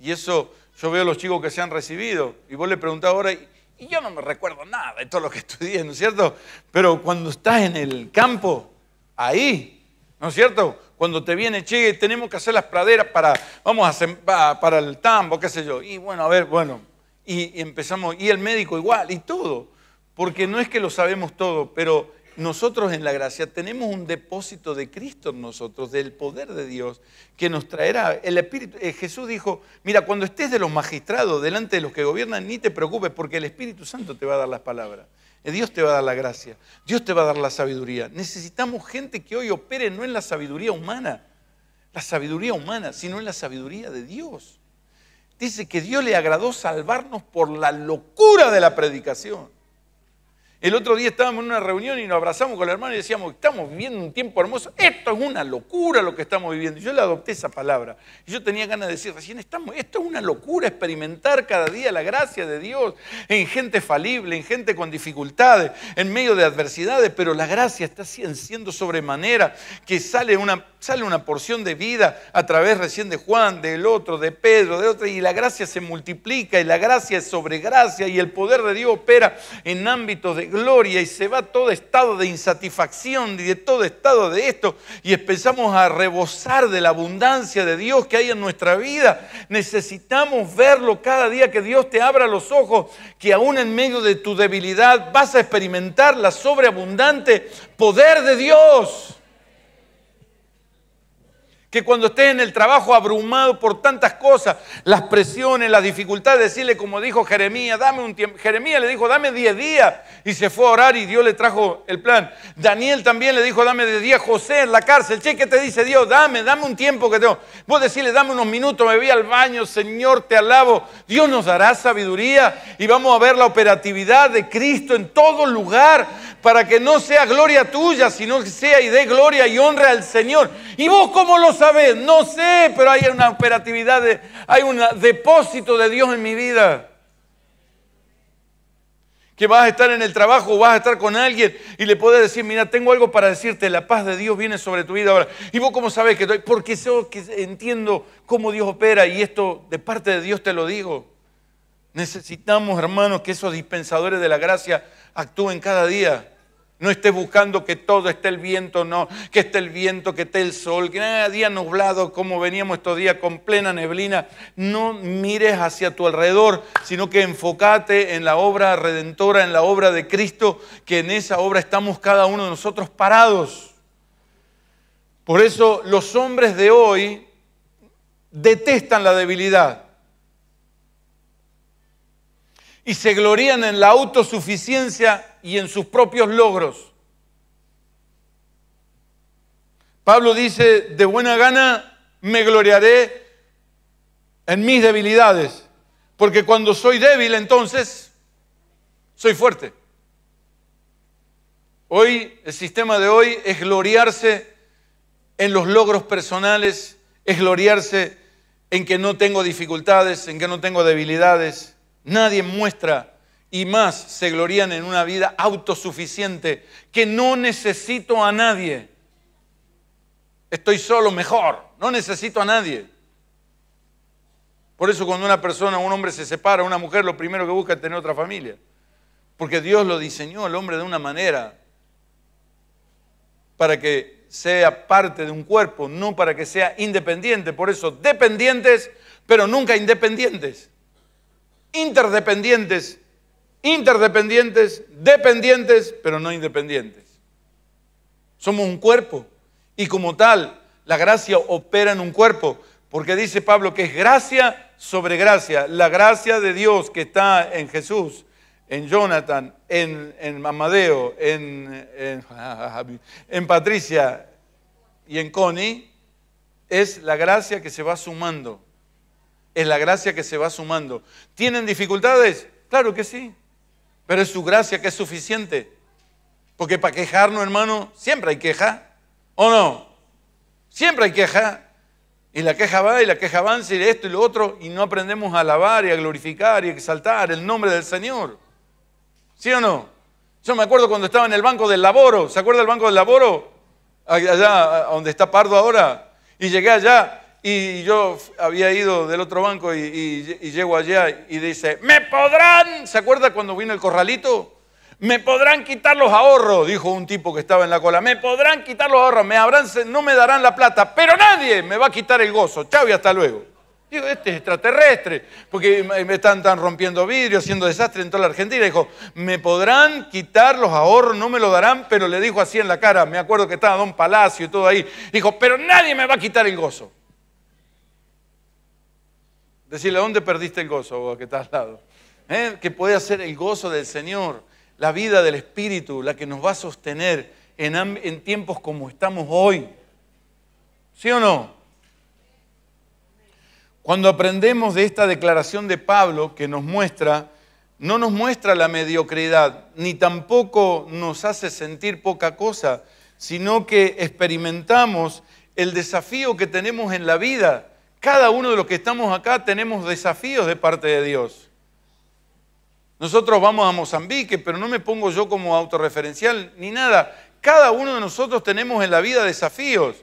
y eso yo veo a los chicos que se han recibido y vos le preguntás ahora, y, yo no me recuerdo nada de todo lo que estudié, ¿no es cierto? Pero cuando estás en el campo, ahí, ¿no es cierto? Cuando te viene, che, tenemos que hacer las praderas para, vamos a, para el tambo, qué sé yo. Y bueno, a ver, bueno, y empezamos, y el médico igual, y todo. Porque no es que lo sabemos todo, pero nosotros en la gracia tenemos un depósito de Cristo en nosotros, del poder de Dios, que nos traerá el Espíritu. Eh, Jesús dijo, mira, cuando estés de los magistrados, delante de los que gobiernan, ni te preocupes porque el Espíritu Santo te va a dar las palabras. Eh, Dios te va a dar la gracia, Dios te va a dar la sabiduría. Necesitamos gente que hoy opere no en la sabiduría humana, la sabiduría humana, sino en la sabiduría de Dios. Dice que Dios le agradó salvarnos por la locura de la predicación. El otro día estábamos en una reunión y nos abrazamos con la hermana y decíamos, estamos viviendo un tiempo hermoso, esto es una locura lo que estamos viviendo. yo le adopté esa palabra. yo tenía ganas de decir, recién estamos, esto es una locura, experimentar cada día la gracia de Dios en gente falible, en gente con dificultades, en medio de adversidades, pero la gracia está siendo sobremanera, que sale una, sale una porción de vida a través recién de Juan, del otro, de Pedro, de otro, y la gracia se multiplica y la gracia es sobre gracia y el poder de Dios opera en ámbitos de gloria y se va todo estado de insatisfacción y de todo estado de esto y empezamos a rebosar de la abundancia de Dios que hay en nuestra vida. Necesitamos verlo cada día que Dios te abra los ojos, que aún en medio de tu debilidad vas a experimentar la sobreabundante poder de Dios que cuando estés en el trabajo abrumado por tantas cosas, las presiones, las dificultades, decirle como dijo Jeremías, dame un tiempo. Jeremías le dijo, dame 10 días. Y se fue a orar y Dios le trajo el plan. Daniel también le dijo, dame 10 días. José en la cárcel, che, ¿qué te dice Dios? Dame, dame un tiempo que tengo. Vos decirle, dame unos minutos, me voy al baño, Señor, te alabo. Dios nos dará sabiduría y vamos a ver la operatividad de Cristo en todo lugar para que no sea gloria tuya, sino que sea y dé gloria y honra al Señor. ¿Y vos cómo los sabes? No sé, pero hay una operatividad, hay un depósito de Dios en mi vida. Que vas a estar en el trabajo, vas a estar con alguien y le puedes decir, mira, tengo algo para decirte, la paz de Dios viene sobre tu vida ahora. ¿Y vos cómo sabes que estoy? Porque yo que entiendo cómo Dios opera y esto de parte de Dios te lo digo. Necesitamos, hermanos, que esos dispensadores de la gracia actúen cada día. No estés buscando que todo esté el viento, no, que esté el viento, que esté el sol, que nada, día nublado como veníamos estos días con plena neblina. No mires hacia tu alrededor, sino que enfócate en la obra redentora, en la obra de Cristo, que en esa obra estamos cada uno de nosotros parados. Por eso los hombres de hoy detestan la debilidad y se glorían en la autosuficiencia y en sus propios logros. Pablo dice, de buena gana me gloriaré en mis debilidades, porque cuando soy débil entonces soy fuerte. Hoy, el sistema de hoy es gloriarse en los logros personales, es gloriarse en que no tengo dificultades, en que no tengo debilidades. Nadie muestra y más se glorían en una vida autosuficiente, que no necesito a nadie. Estoy solo mejor, no necesito a nadie. Por eso cuando una persona, un hombre se separa, una mujer, lo primero que busca es tener otra familia. Porque Dios lo diseñó al hombre de una manera para que sea parte de un cuerpo, no para que sea independiente. Por eso, dependientes, pero nunca independientes. Interdependientes, interdependientes, dependientes, pero no independientes. Somos un cuerpo y como tal, la gracia opera en un cuerpo, porque dice Pablo que es gracia sobre gracia, la gracia de Dios que está en Jesús, en Jonathan, en, en en, en, en Patricia y en Connie, es la gracia que se va sumando. Es la gracia que se va sumando. ¿Tienen dificultades? Claro que sí. Pero es su gracia que es suficiente. Porque para quejarnos, hermano, siempre hay queja. ¿O no? Siempre hay queja. Y la queja va y la queja avanza y esto y lo otro. Y no aprendemos a alabar y a glorificar y exaltar el nombre del Señor. ¿Sí o no? Yo me acuerdo cuando estaba en el banco del laboro. ¿Se acuerda del banco del laboro? Allá donde está Pardo ahora. Y llegué allá y yo había ido del otro banco y, llego allá y dice, me podrán, ¿se acuerda cuando vino el corralito? Me podrán quitar los ahorros, dijo un tipo que estaba en la cola, me podrán quitar los ahorros, me habrán, no me darán la plata, pero nadie me va a quitar el gozo, chao y hasta luego. Digo, este es extraterrestre, porque me están, tan rompiendo vidrio, haciendo desastre en toda la Argentina. Dijo, me podrán quitar los ahorros, no me lo darán, pero le dijo así en la cara, me acuerdo que estaba Don Palacio y todo ahí. Dijo, pero nadie me va a quitar el gozo. Decirle, ¿dónde perdiste el gozo vos que estás al lado? ¿Eh? Que puede ser el gozo del Señor, la vida del Espíritu, la que nos va a sostener en, en tiempos como estamos hoy. ¿Sí o no? Cuando aprendemos de esta declaración de Pablo que nos muestra, no nos muestra la mediocridad, ni tampoco nos hace sentir poca cosa, sino que experimentamos el desafío que tenemos en la vida cada uno de los que estamos acá tenemos desafíos de parte de Dios. Nosotros vamos a Mozambique, pero no me pongo yo como autorreferencial ni nada. Cada uno de nosotros tenemos en la vida desafíos.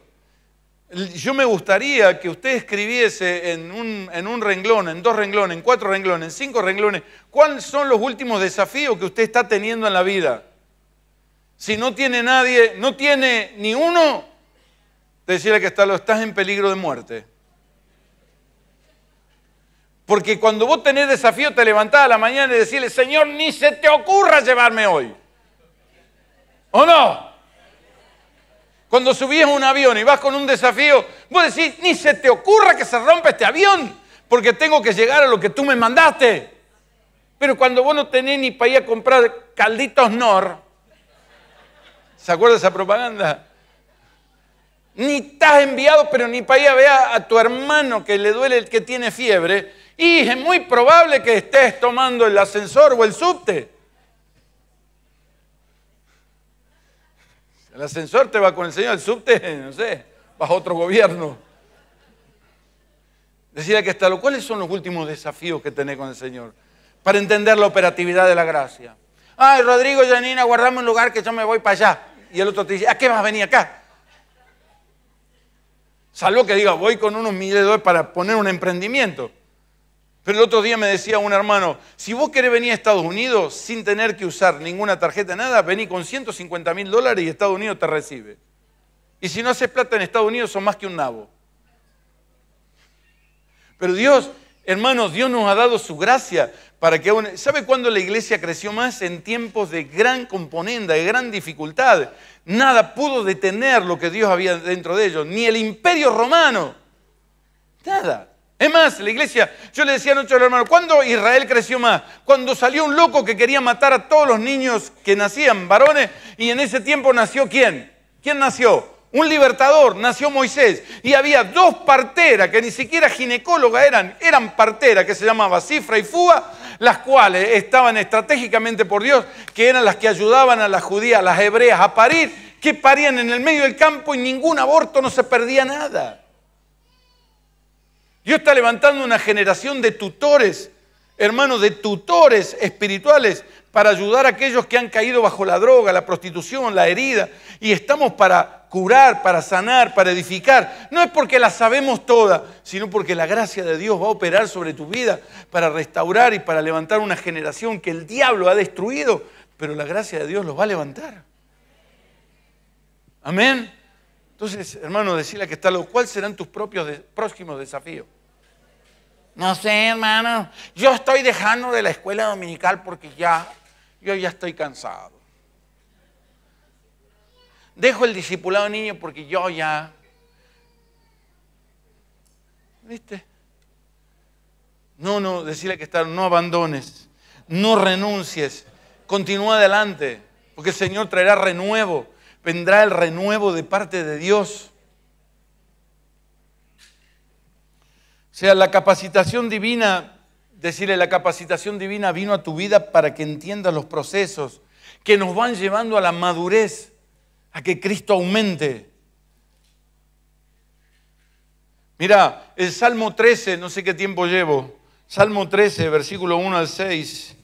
Yo me gustaría que usted escribiese en un, en un renglón, en dos renglones, en cuatro renglones, en cinco renglones, cuáles son los últimos desafíos que usted está teniendo en la vida. Si no tiene nadie, no tiene ni uno, decirle que está, lo estás en peligro de muerte. Porque cuando vos tenés desafío, te levantás a la mañana y decirle, Señor, ni se te ocurra llevarme hoy. ¿O no? Cuando subís a un avión y vas con un desafío, vos decís, ni se te ocurra que se rompa este avión, porque tengo que llegar a lo que tú me mandaste. Pero cuando vos no tenés ni para ir a comprar calditos Nor, ¿se acuerda esa propaganda? Ni estás enviado, pero ni para ir a ver a tu hermano que le duele el que tiene fiebre, y es muy probable que estés tomando el ascensor o el subte. El ascensor te va con el Señor, el subte, no sé, bajo otro gobierno. Decía que hasta lo, ¿cuáles son los últimos desafíos que tenés con el Señor? Para entender la operatividad de la gracia. Ay, Rodrigo, y Janina, guardame un lugar que yo me voy para allá. Y el otro te dice, ¿a qué vas a venir acá? Salvo que diga, voy con unos miles de dólares para poner un emprendimiento. Pero el otro día me decía un hermano, si vos querés venir a Estados Unidos sin tener que usar ninguna tarjeta, nada, vení con 150 mil dólares y Estados Unidos te recibe. Y si no haces plata en Estados Unidos, son más que un nabo. Pero Dios, hermanos, Dios nos ha dado su gracia para que... aún... ¿Sabe cuándo la iglesia creció más? En tiempos de gran componenda, de gran dificultad. Nada pudo detener lo que Dios había dentro de ellos, ni el imperio romano. Nada. Es más, la iglesia, yo le decía anoche al hermano, ¿cuándo Israel creció más? Cuando salió un loco que quería matar a todos los niños que nacían, varones, y en ese tiempo nació quién? ¿Quién nació? Un libertador, nació Moisés. Y había dos parteras, que ni siquiera ginecóloga eran, eran parteras, que se llamaba Cifra y Fuga, las cuales estaban estratégicamente por Dios, que eran las que ayudaban a las judías, a las hebreas a parir, que parían en el medio del campo y ningún aborto no se perdía nada. Dios está levantando una generación de tutores, hermanos, de tutores espirituales para ayudar a aquellos que han caído bajo la droga, la prostitución, la herida. Y estamos para curar, para sanar, para edificar. No es porque la sabemos toda, sino porque la gracia de Dios va a operar sobre tu vida para restaurar y para levantar una generación que el diablo ha destruido, pero la gracia de Dios los va a levantar. Amén. Entonces, hermano, decirle que está lo cual serán tus propios próximos desafíos. No sé, hermano. Yo estoy dejando de la escuela dominical porque ya, yo ya estoy cansado. Dejo el discipulado niño porque yo ya. ¿Viste? No, no, decirle que está, no abandones, no renuncies, continúa adelante, porque el Señor traerá renuevo, vendrá el renuevo de parte de Dios. O sea, la capacitación divina, decirle, la capacitación divina vino a tu vida para que entiendas los procesos que nos van llevando a la madurez, a que Cristo aumente. Mira, el Salmo 13, no sé qué tiempo llevo, Salmo 13, versículo 1 al 6,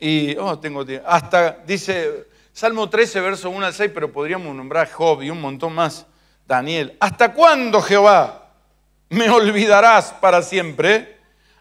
y, oh, tengo tiempo, hasta dice, Salmo 13, verso 1 al 6, pero podríamos nombrar Job y un montón más, Daniel. ¿Hasta cuándo, Jehová? me olvidarás para siempre?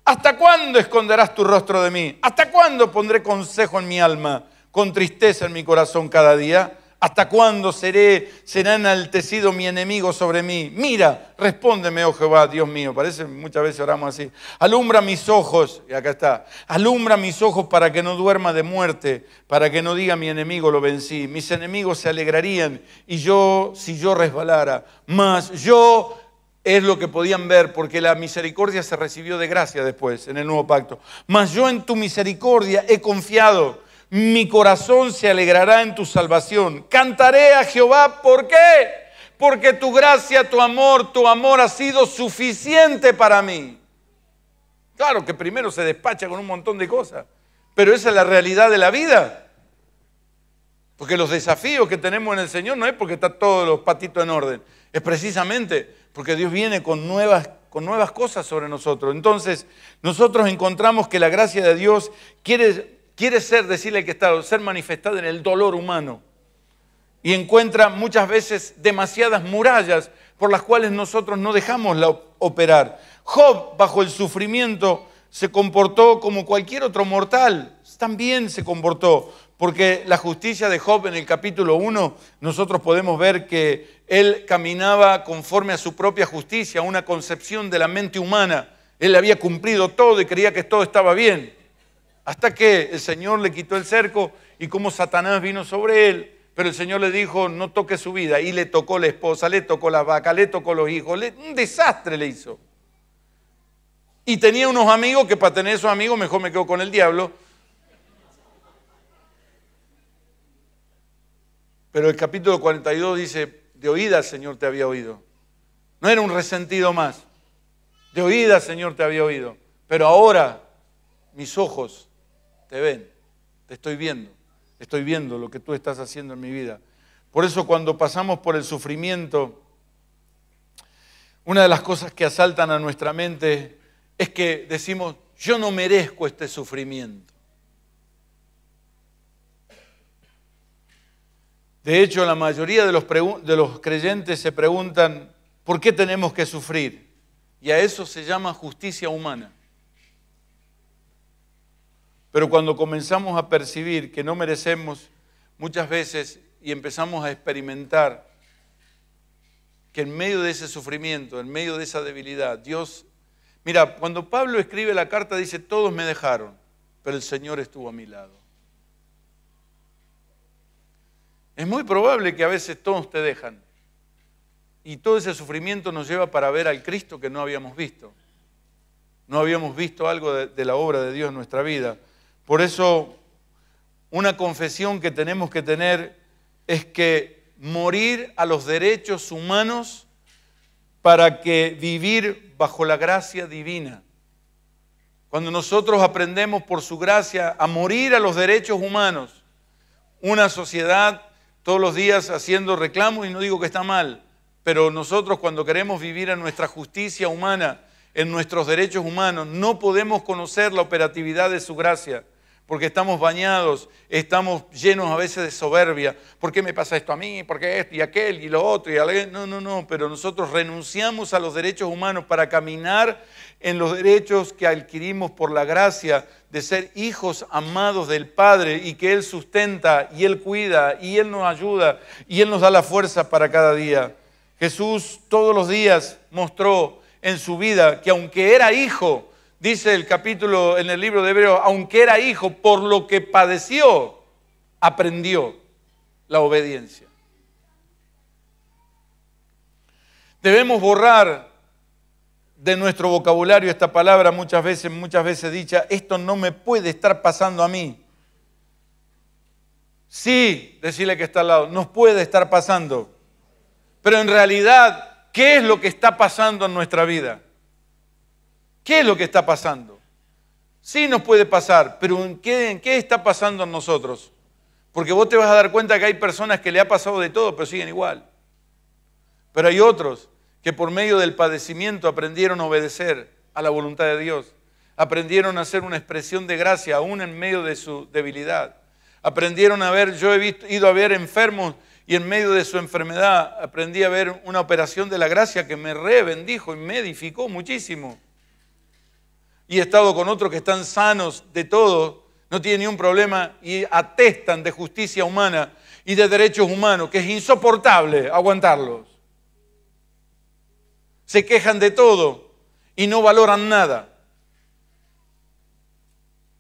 ¿Hasta cuándo esconderás tu rostro de mí? ¿Hasta cuándo pondré consejo en mi alma, con tristeza en mi corazón cada día? ¿Hasta cuándo seré, será enaltecido mi enemigo sobre mí? Mira, respóndeme, oh Jehová, Dios mío. Parece muchas veces oramos así. Alumbra mis ojos, y acá está. Alumbra mis ojos para que no duerma de muerte, para que no diga mi enemigo lo vencí. Mis enemigos se alegrarían y yo, si yo resbalara, mas yo es lo que podían ver, porque la misericordia se recibió de gracia después, en el nuevo pacto. Mas yo en tu misericordia he confiado, mi corazón se alegrará en tu salvación. Cantaré a Jehová, ¿por qué? Porque tu gracia, tu amor, tu amor ha sido suficiente para mí. Claro que primero se despacha con un montón de cosas, pero esa es la realidad de la vida. Porque los desafíos que tenemos en el Señor no es porque está todos los patitos en orden, es precisamente porque Dios viene con nuevas, con nuevas cosas sobre nosotros. Entonces, nosotros encontramos que la gracia de Dios quiere, quiere ser, decirle que está, ser manifestada en el dolor humano. Y encuentra muchas veces demasiadas murallas por las cuales nosotros no dejamos la operar. Job, bajo el sufrimiento, se comportó como cualquier otro mortal. También se comportó. Porque la justicia de Job en el capítulo 1, nosotros podemos ver que él caminaba conforme a su propia justicia, una concepción de la mente humana. Él había cumplido todo y creía que todo estaba bien. Hasta que el Señor le quitó el cerco y como Satanás vino sobre él, pero el Señor le dijo, no toque su vida. Y le tocó la esposa, le tocó la vaca, le tocó los hijos, un desastre le hizo. Y tenía unos amigos que para tener esos amigos mejor me quedo con el diablo. Pero el capítulo 42 dice, de oídas Señor te había oído. No era un resentido más. De oídas Señor te había oído. Pero ahora mis ojos te ven, te estoy viendo, estoy viendo lo que tú estás haciendo en mi vida. Por eso cuando pasamos por el sufrimiento, una de las cosas que asaltan a nuestra mente es que decimos, yo no merezco este sufrimiento. De hecho, la mayoría de los, creyentes se preguntan, ¿por qué tenemos que sufrir? Y a eso se llama justicia humana. Pero cuando comenzamos a percibir que no merecemos muchas veces y empezamos a experimentar que en medio de ese sufrimiento, en medio de esa debilidad, Dios... Mira, cuando Pablo escribe la carta dice, todos me dejaron, pero el Señor estuvo a mi lado. Es muy probable que a veces todos te dejan. Y todo ese sufrimiento nos lleva para ver al Cristo que no habíamos visto. No habíamos visto algo de, la obra de Dios en nuestra vida. Por eso, una confesión que tenemos que tener es que morir a los derechos humanos para que vivir bajo la gracia divina. Cuando nosotros aprendemos por su gracia a morir a los derechos humanos, una sociedad todos los días haciendo reclamos y no digo que está mal, pero nosotros cuando queremos vivir en nuestra justicia humana, en nuestros derechos humanos, no podemos conocer la operatividad de su gracia, porque estamos bañados, estamos llenos a veces de soberbia. ¿Por qué me pasa esto a mí? ¿Por qué esto y aquel y lo otro? Y No, no, no, pero nosotros renunciamos a los derechos humanos para caminar en los derechos que adquirimos por la gracia de ser hijos amados del Padre y que Él sustenta y Él cuida y Él nos ayuda y Él nos da la fuerza para cada día. Jesús todos los días mostró en su vida que aunque era hijo, dice el capítulo en el libro de Hebreos, aunque era hijo, por lo que padeció, aprendió la obediencia. Debemos borrar de nuestro vocabulario esta palabra muchas veces, muchas veces dicha, esto no me puede estar pasando a mí. Sí, decirle que está al lado, nos puede estar pasando. Pero en realidad, ¿qué es lo que está pasando en nuestra vida? ¿Qué es lo que está pasando? Sí nos puede pasar, pero ¿en qué, qué está pasando en nosotros? Porque vos te vas a dar cuenta que hay personas que le ha pasado de todo, pero siguen igual. Pero hay otros que por medio del padecimiento aprendieron a obedecer a la voluntad de Dios, aprendieron a hacer una expresión de gracia aún en medio de su debilidad, aprendieron a ver, yo he ido a ver enfermos y en medio de su enfermedad aprendí a ver una operación de la gracia que me rebendijo y me edificó muchísimo. Y he estado con otros que están sanos de todo, no tienen ni un problema y atestan de justicia humana y de derechos humanos, que es insoportable aguantarlos se quejan de todo y no valoran nada.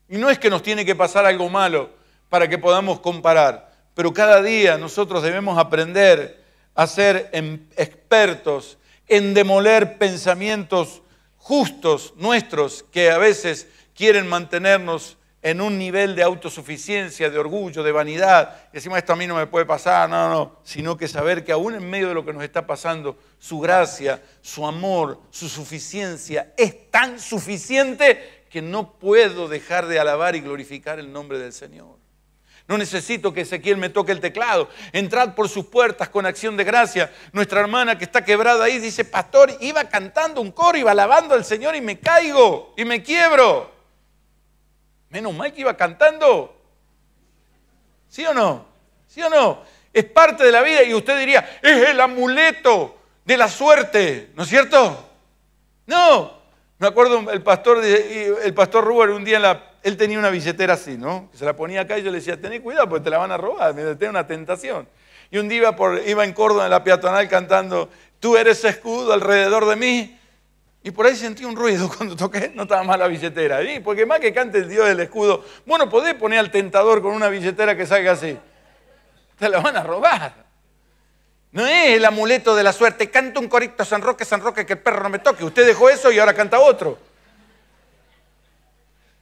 Y no es que nos tiene que pasar algo malo para que podamos comparar, pero cada día nosotros debemos aprender a ser em, expertos en demoler pensamientos justos nuestros que a veces quieren mantenernos en un nivel de autosuficiencia, de orgullo, de vanidad, y decimos esto a mí no me puede pasar, no, no, sino que saber que aún en medio de lo que nos está pasando, su gracia, su amor, su suficiencia es tan suficiente que no puedo dejar de alabar y glorificar el nombre del Señor. No necesito que Ezequiel me toque el teclado. Entrad por sus puertas con acción de gracia. Nuestra hermana que está quebrada ahí dice, pastor, iba cantando un coro, iba alabando al Señor y me caigo y me quiebro. Menos mal que iba cantando. ¿Sí o no? ¿Sí o no? Es parte de la vida y usted diría, es el amuleto de la suerte, ¿no es cierto? No. Me acuerdo el pastor, el pastor Ruber un día él tenía una billetera así, ¿no? Se la ponía acá y yo le decía, tené cuidado porque te la van a robar, me detiene una tentación. Y un día iba, por, iba en Córdoba, en la peatonal, cantando, tú eres escudo alrededor de mí, y por ahí sentí un ruido cuando toqué, no estaba más la billetera. Y Porque más que cante el Dios del escudo, vos no podés poner al tentador con una billetera que salga así. Te la van a robar. No es el amuleto de la suerte. Canta un corito San Roque, San Roque, que el perro no me toque. Usted dejó eso y ahora canta otro.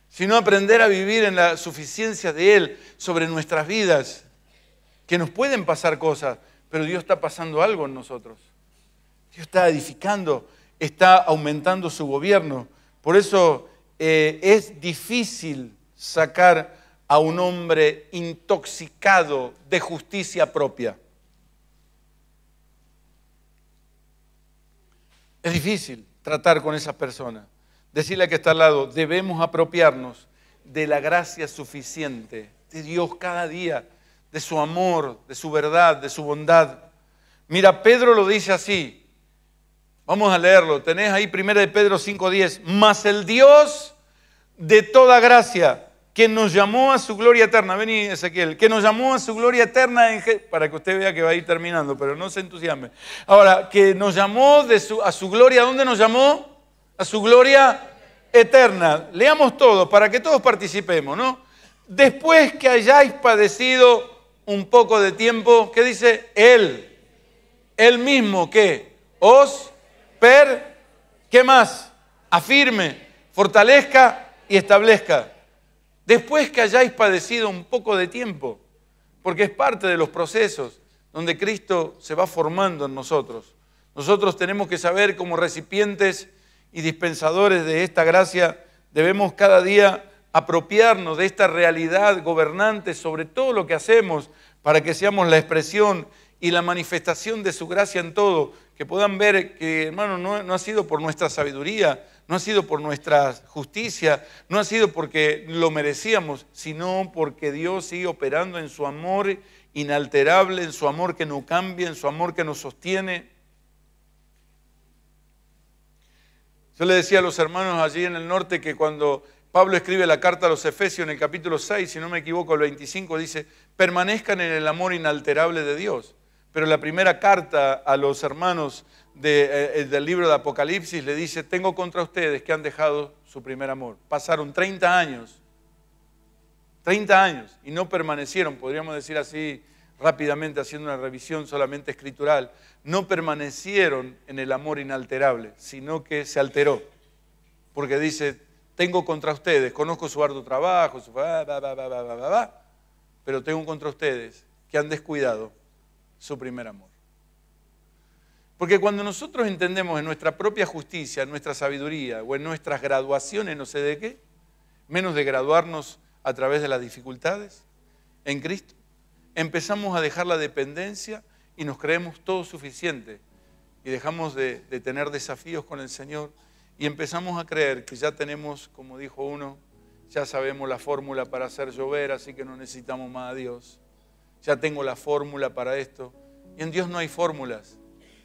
Sino aprender a vivir en la suficiencia de Él sobre nuestras vidas. Que nos pueden pasar cosas, pero Dios está pasando algo en nosotros. Dios está edificando está aumentando su gobierno. Por eso eh, es difícil sacar a un hombre intoxicado de justicia propia. Es difícil tratar con esa persona. Decirle a que está al lado, debemos apropiarnos de la gracia suficiente de Dios cada día, de su amor, de su verdad, de su bondad. Mira, Pedro lo dice así, Vamos a leerlo. Tenés ahí 1 de Pedro 5:10. Mas el Dios de toda gracia, que nos llamó a su gloria eterna. Vení, Ezequiel, que nos llamó a su gloria eterna para que usted vea que va a ir terminando, pero no se entusiasme. Ahora, que nos llamó a su gloria, ¿dónde nos llamó? A su gloria eterna. Leamos todo para que todos participemos, ¿no? Después que hayáis padecido un poco de tiempo, ¿qué dice? Él, él mismo que os per, ¿qué más? Afirme, fortalezca y establezca. Después que hayáis padecido un poco de tiempo, porque es parte de los procesos donde Cristo se va formando en nosotros. Nosotros tenemos que saber como recipientes y dispensadores de esta gracia, debemos cada día apropiarnos de esta realidad gobernante sobre todo lo que hacemos para que seamos la expresión y la manifestación de su gracia en todo, que puedan ver que, hermano, no, ha sido por nuestra sabiduría, no ha sido por nuestra justicia, no ha sido porque lo merecíamos, sino porque Dios sigue operando en su amor inalterable, en su amor que no cambia, en su amor que nos sostiene. Yo le decía a los hermanos allí en el norte que cuando Pablo escribe la carta a los Efesios en el capítulo 6, si no me equivoco, el 25, dice, permanezcan en el amor inalterable de Dios. Pero la primera carta a los hermanos eh, eh, del libro de Apocalipsis le dice, tengo contra ustedes que han dejado su primer amor. Pasaron 30 años, 30 años, y no permanecieron, podríamos decir así rápidamente haciendo una revisión solamente escritural, no permanecieron en el amor inalterable, sino que se alteró. Porque dice, tengo contra ustedes, conozco su arduo trabajo, su... pero tengo contra ustedes que han descuidado su primer amor. Porque cuando nosotros entendemos en nuestra propia justicia, en nuestra sabiduría o en nuestras graduaciones, no sé de qué, menos de graduarnos a través de las dificultades en Cristo, empezamos a dejar la dependencia y nos creemos todo suficiente y dejamos de, de tener desafíos con el Señor y empezamos a creer que ya tenemos, como dijo uno, ya sabemos la fórmula para hacer llover, así que no necesitamos más a Dios ya tengo la fórmula para esto. Y en Dios no hay fórmulas,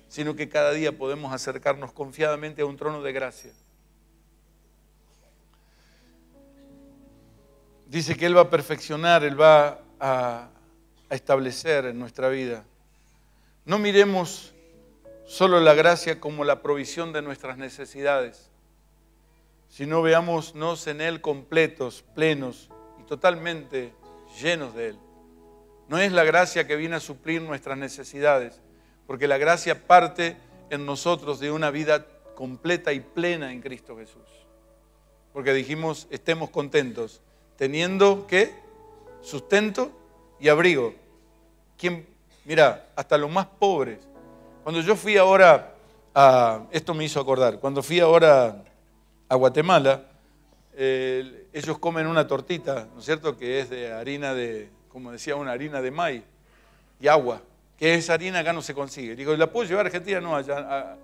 sino que cada día podemos acercarnos confiadamente a un trono de gracia. Dice que Él va a perfeccionar, Él va a, establecer en nuestra vida. No miremos solo la gracia como la provisión de nuestras necesidades, sino veámonos en Él completos, plenos y totalmente llenos de Él. No es la gracia que viene a suplir nuestras necesidades, porque la gracia parte en nosotros de una vida completa y plena en Cristo Jesús. Porque dijimos, estemos contentos, teniendo ¿qué? sustento y abrigo. ¿Quién, mira, hasta los más pobres. Cuando yo fui ahora a, esto me hizo acordar, cuando fui ahora a Guatemala, ellos comen una tortita, ¿no es cierto?, que es de harina de, como decía, una harina de maíz y agua, que esa harina acá no se consigue. Digo, ¿la puedo llevar a Argentina? No, allá.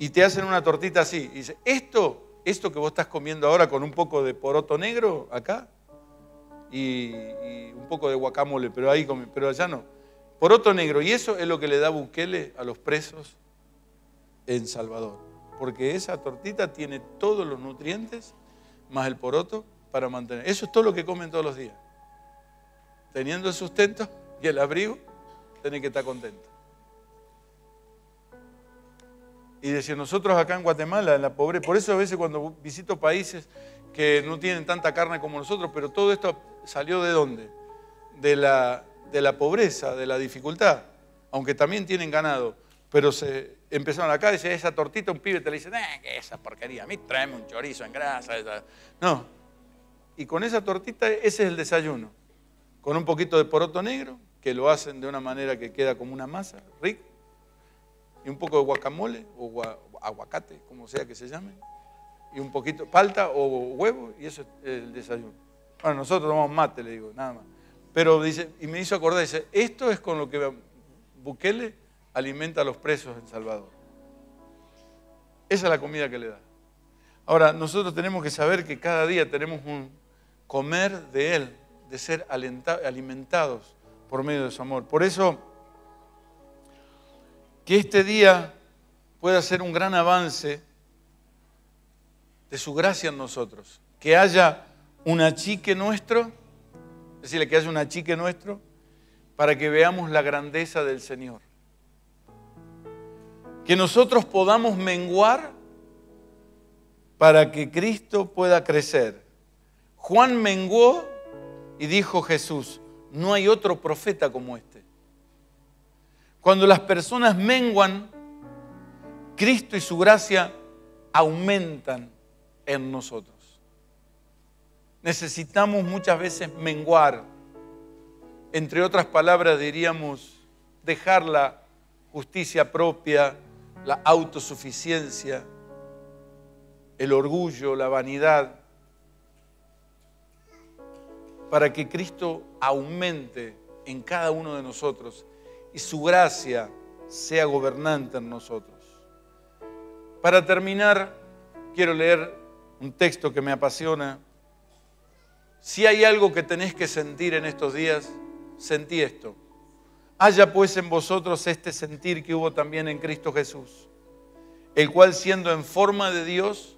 Y te hacen una tortita así. Y dice, esto, esto que vos estás comiendo ahora con un poco de poroto negro acá y, un poco de guacamole, pero ahí pero allá no. Poroto negro, y eso es lo que le da Bukele a los presos en Salvador, porque esa tortita tiene todos los nutrientes más el poroto para mantener. Eso es todo lo que comen todos los días teniendo el sustento y el abrigo, tiene que estar contento. Y decir, nosotros acá en Guatemala, en la pobreza, por eso a veces cuando visito países que no tienen tanta carne como nosotros, pero todo esto salió de dónde? De la, de la pobreza, de la dificultad, aunque también tienen ganado, pero se empezaron acá, dice, esa tortita, un pibe te le dice, eh, esa porquería, a mí tráeme un chorizo en grasa. Esa. No, y con esa tortita ese es el desayuno con un poquito de poroto negro, que lo hacen de una manera que queda como una masa, rico, y un poco de guacamole o aguacate, como sea que se llame, y un poquito de palta o huevo, y eso es el desayuno. Bueno, nosotros tomamos mate, le digo, nada más. Pero dice, y me hizo acordar, dice, esto es con lo que Bukele alimenta a los presos en Salvador. Esa es la comida que le da. Ahora, nosotros tenemos que saber que cada día tenemos un comer de Él, de ser alimentados por medio de su amor. Por eso, que este día pueda ser un gran avance de su gracia en nosotros. Que haya un achique nuestro, decirle que haya un achique nuestro, para que veamos la grandeza del Señor. Que nosotros podamos menguar para que Cristo pueda crecer. Juan menguó y dijo Jesús, no hay otro profeta como este. Cuando las personas menguan, Cristo y su gracia aumentan en nosotros. Necesitamos muchas veces menguar. Entre otras palabras diríamos dejar la justicia propia, la autosuficiencia, el orgullo, la vanidad para que Cristo aumente en cada uno de nosotros y su gracia sea gobernante en nosotros. Para terminar, quiero leer un texto que me apasiona. Si hay algo que tenés que sentir en estos días, sentí esto. Haya pues en vosotros este sentir que hubo también en Cristo Jesús, el cual siendo en forma de Dios,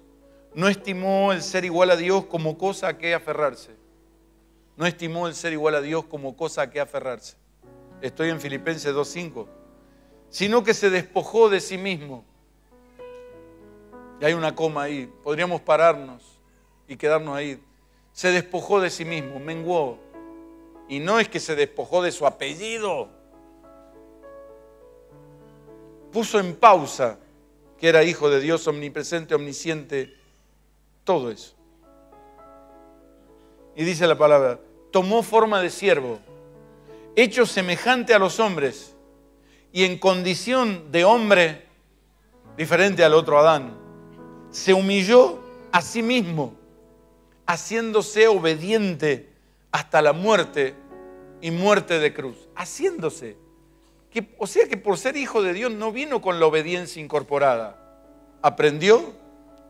no estimó el ser igual a Dios como cosa a que aferrarse, no estimó el ser igual a Dios como cosa a que aferrarse. Estoy en Filipenses 2.5. Sino que se despojó de sí mismo. Y hay una coma ahí. Podríamos pararnos y quedarnos ahí. Se despojó de sí mismo, menguó. Y no es que se despojó de su apellido. Puso en pausa que era hijo de Dios omnipresente, omnisciente, todo eso. Y dice la palabra, tomó forma de siervo, hecho semejante a los hombres y en condición de hombre diferente al otro Adán. Se humilló a sí mismo, haciéndose obediente hasta la muerte y muerte de cruz, haciéndose. o sea que por ser hijo de Dios no vino con la obediencia incorporada, aprendió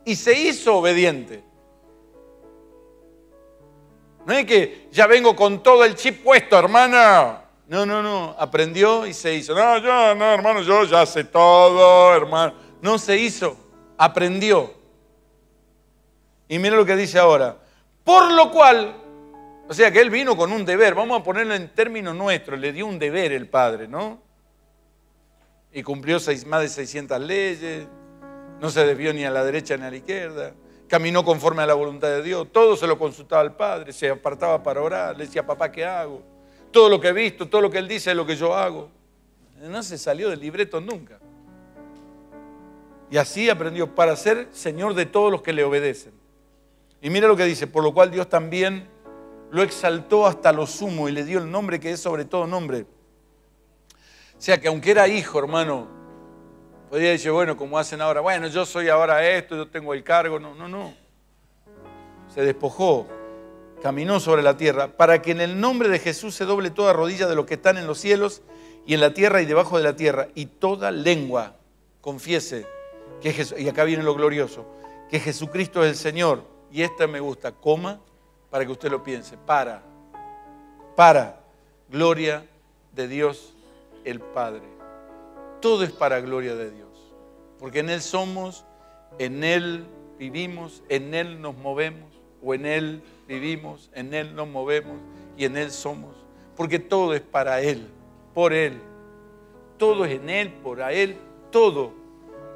y se hizo obediente. No es que ya vengo con todo el chip puesto, hermana. No, no, no. Aprendió y se hizo. No, yo, no, hermano, yo ya sé todo, hermano. No se hizo. Aprendió. Y mira lo que dice ahora. Por lo cual, o sea que él vino con un deber. Vamos a ponerlo en términos nuestros. Le dio un deber el padre, ¿no? Y cumplió seis, más de 600 leyes. No se desvió ni a la derecha ni a la izquierda caminó conforme a la voluntad de Dios. Todo se lo consultaba al Padre, se apartaba para orar, le decía, papá, ¿qué hago? Todo lo que he visto, todo lo que él dice es lo que yo hago. No se salió del libreto nunca. Y así aprendió para ser Señor de todos los que le obedecen. Y mira lo que dice, por lo cual Dios también lo exaltó hasta lo sumo y le dio el nombre que es sobre todo nombre. O sea que aunque era hijo, hermano, Podría decir, bueno, como hacen ahora, bueno, yo soy ahora esto, yo tengo el cargo. No, no, no. Se despojó, caminó sobre la tierra, para que en el nombre de Jesús se doble toda rodilla de los que están en los cielos y en la tierra y debajo de la tierra, y toda lengua confiese que Jesús, y acá viene lo glorioso, que Jesucristo es el Señor. Y esta me gusta, coma, para que usted lo piense, para, para, gloria de Dios el Padre todo es para gloria de Dios. Porque en Él somos, en Él vivimos, en Él nos movemos, o en Él vivimos, en Él nos movemos y en Él somos. Porque todo es para Él, por Él. Todo es en Él, por a Él, todo.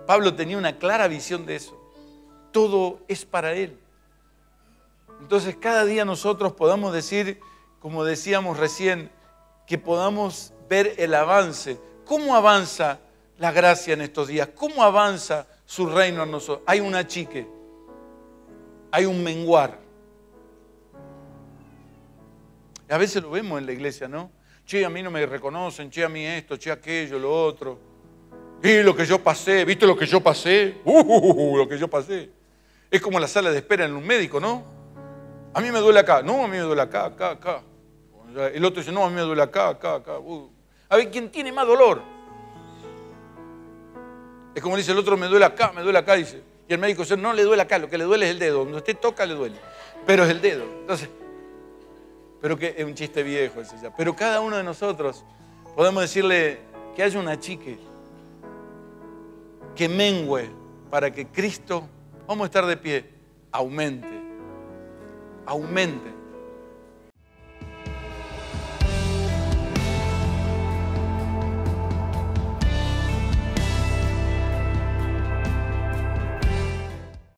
Pablo tenía una clara visión de eso. Todo es para Él. Entonces cada día nosotros podamos decir, como decíamos recién, que podamos ver el avance ¿Cómo avanza la gracia en estos días? ¿Cómo avanza su reino en nosotros? Hay un achique, hay un menguar. A veces lo vemos en la iglesia, ¿no? Che, a mí no me reconocen, che, a mí esto, che, aquello, lo otro. Y lo que yo pasé, ¿viste lo que yo pasé? Uh, uh, lo que yo pasé. Es como la sala de espera en un médico, ¿no? A mí me duele acá, no, a mí me duele acá, acá, acá. El otro dice, no, a mí me duele acá, acá, acá. Uh a ver quién tiene más dolor. Es como dice el otro, me duele acá, me duele acá, dice. Y el médico dice, no le duele acá, lo que le duele es el dedo. Donde usted toca le duele, pero es el dedo. Entonces, pero que es un chiste viejo ese ya. Pero cada uno de nosotros podemos decirle que haya una chique que mengue para que Cristo, vamos a estar de pie, aumente, aumente.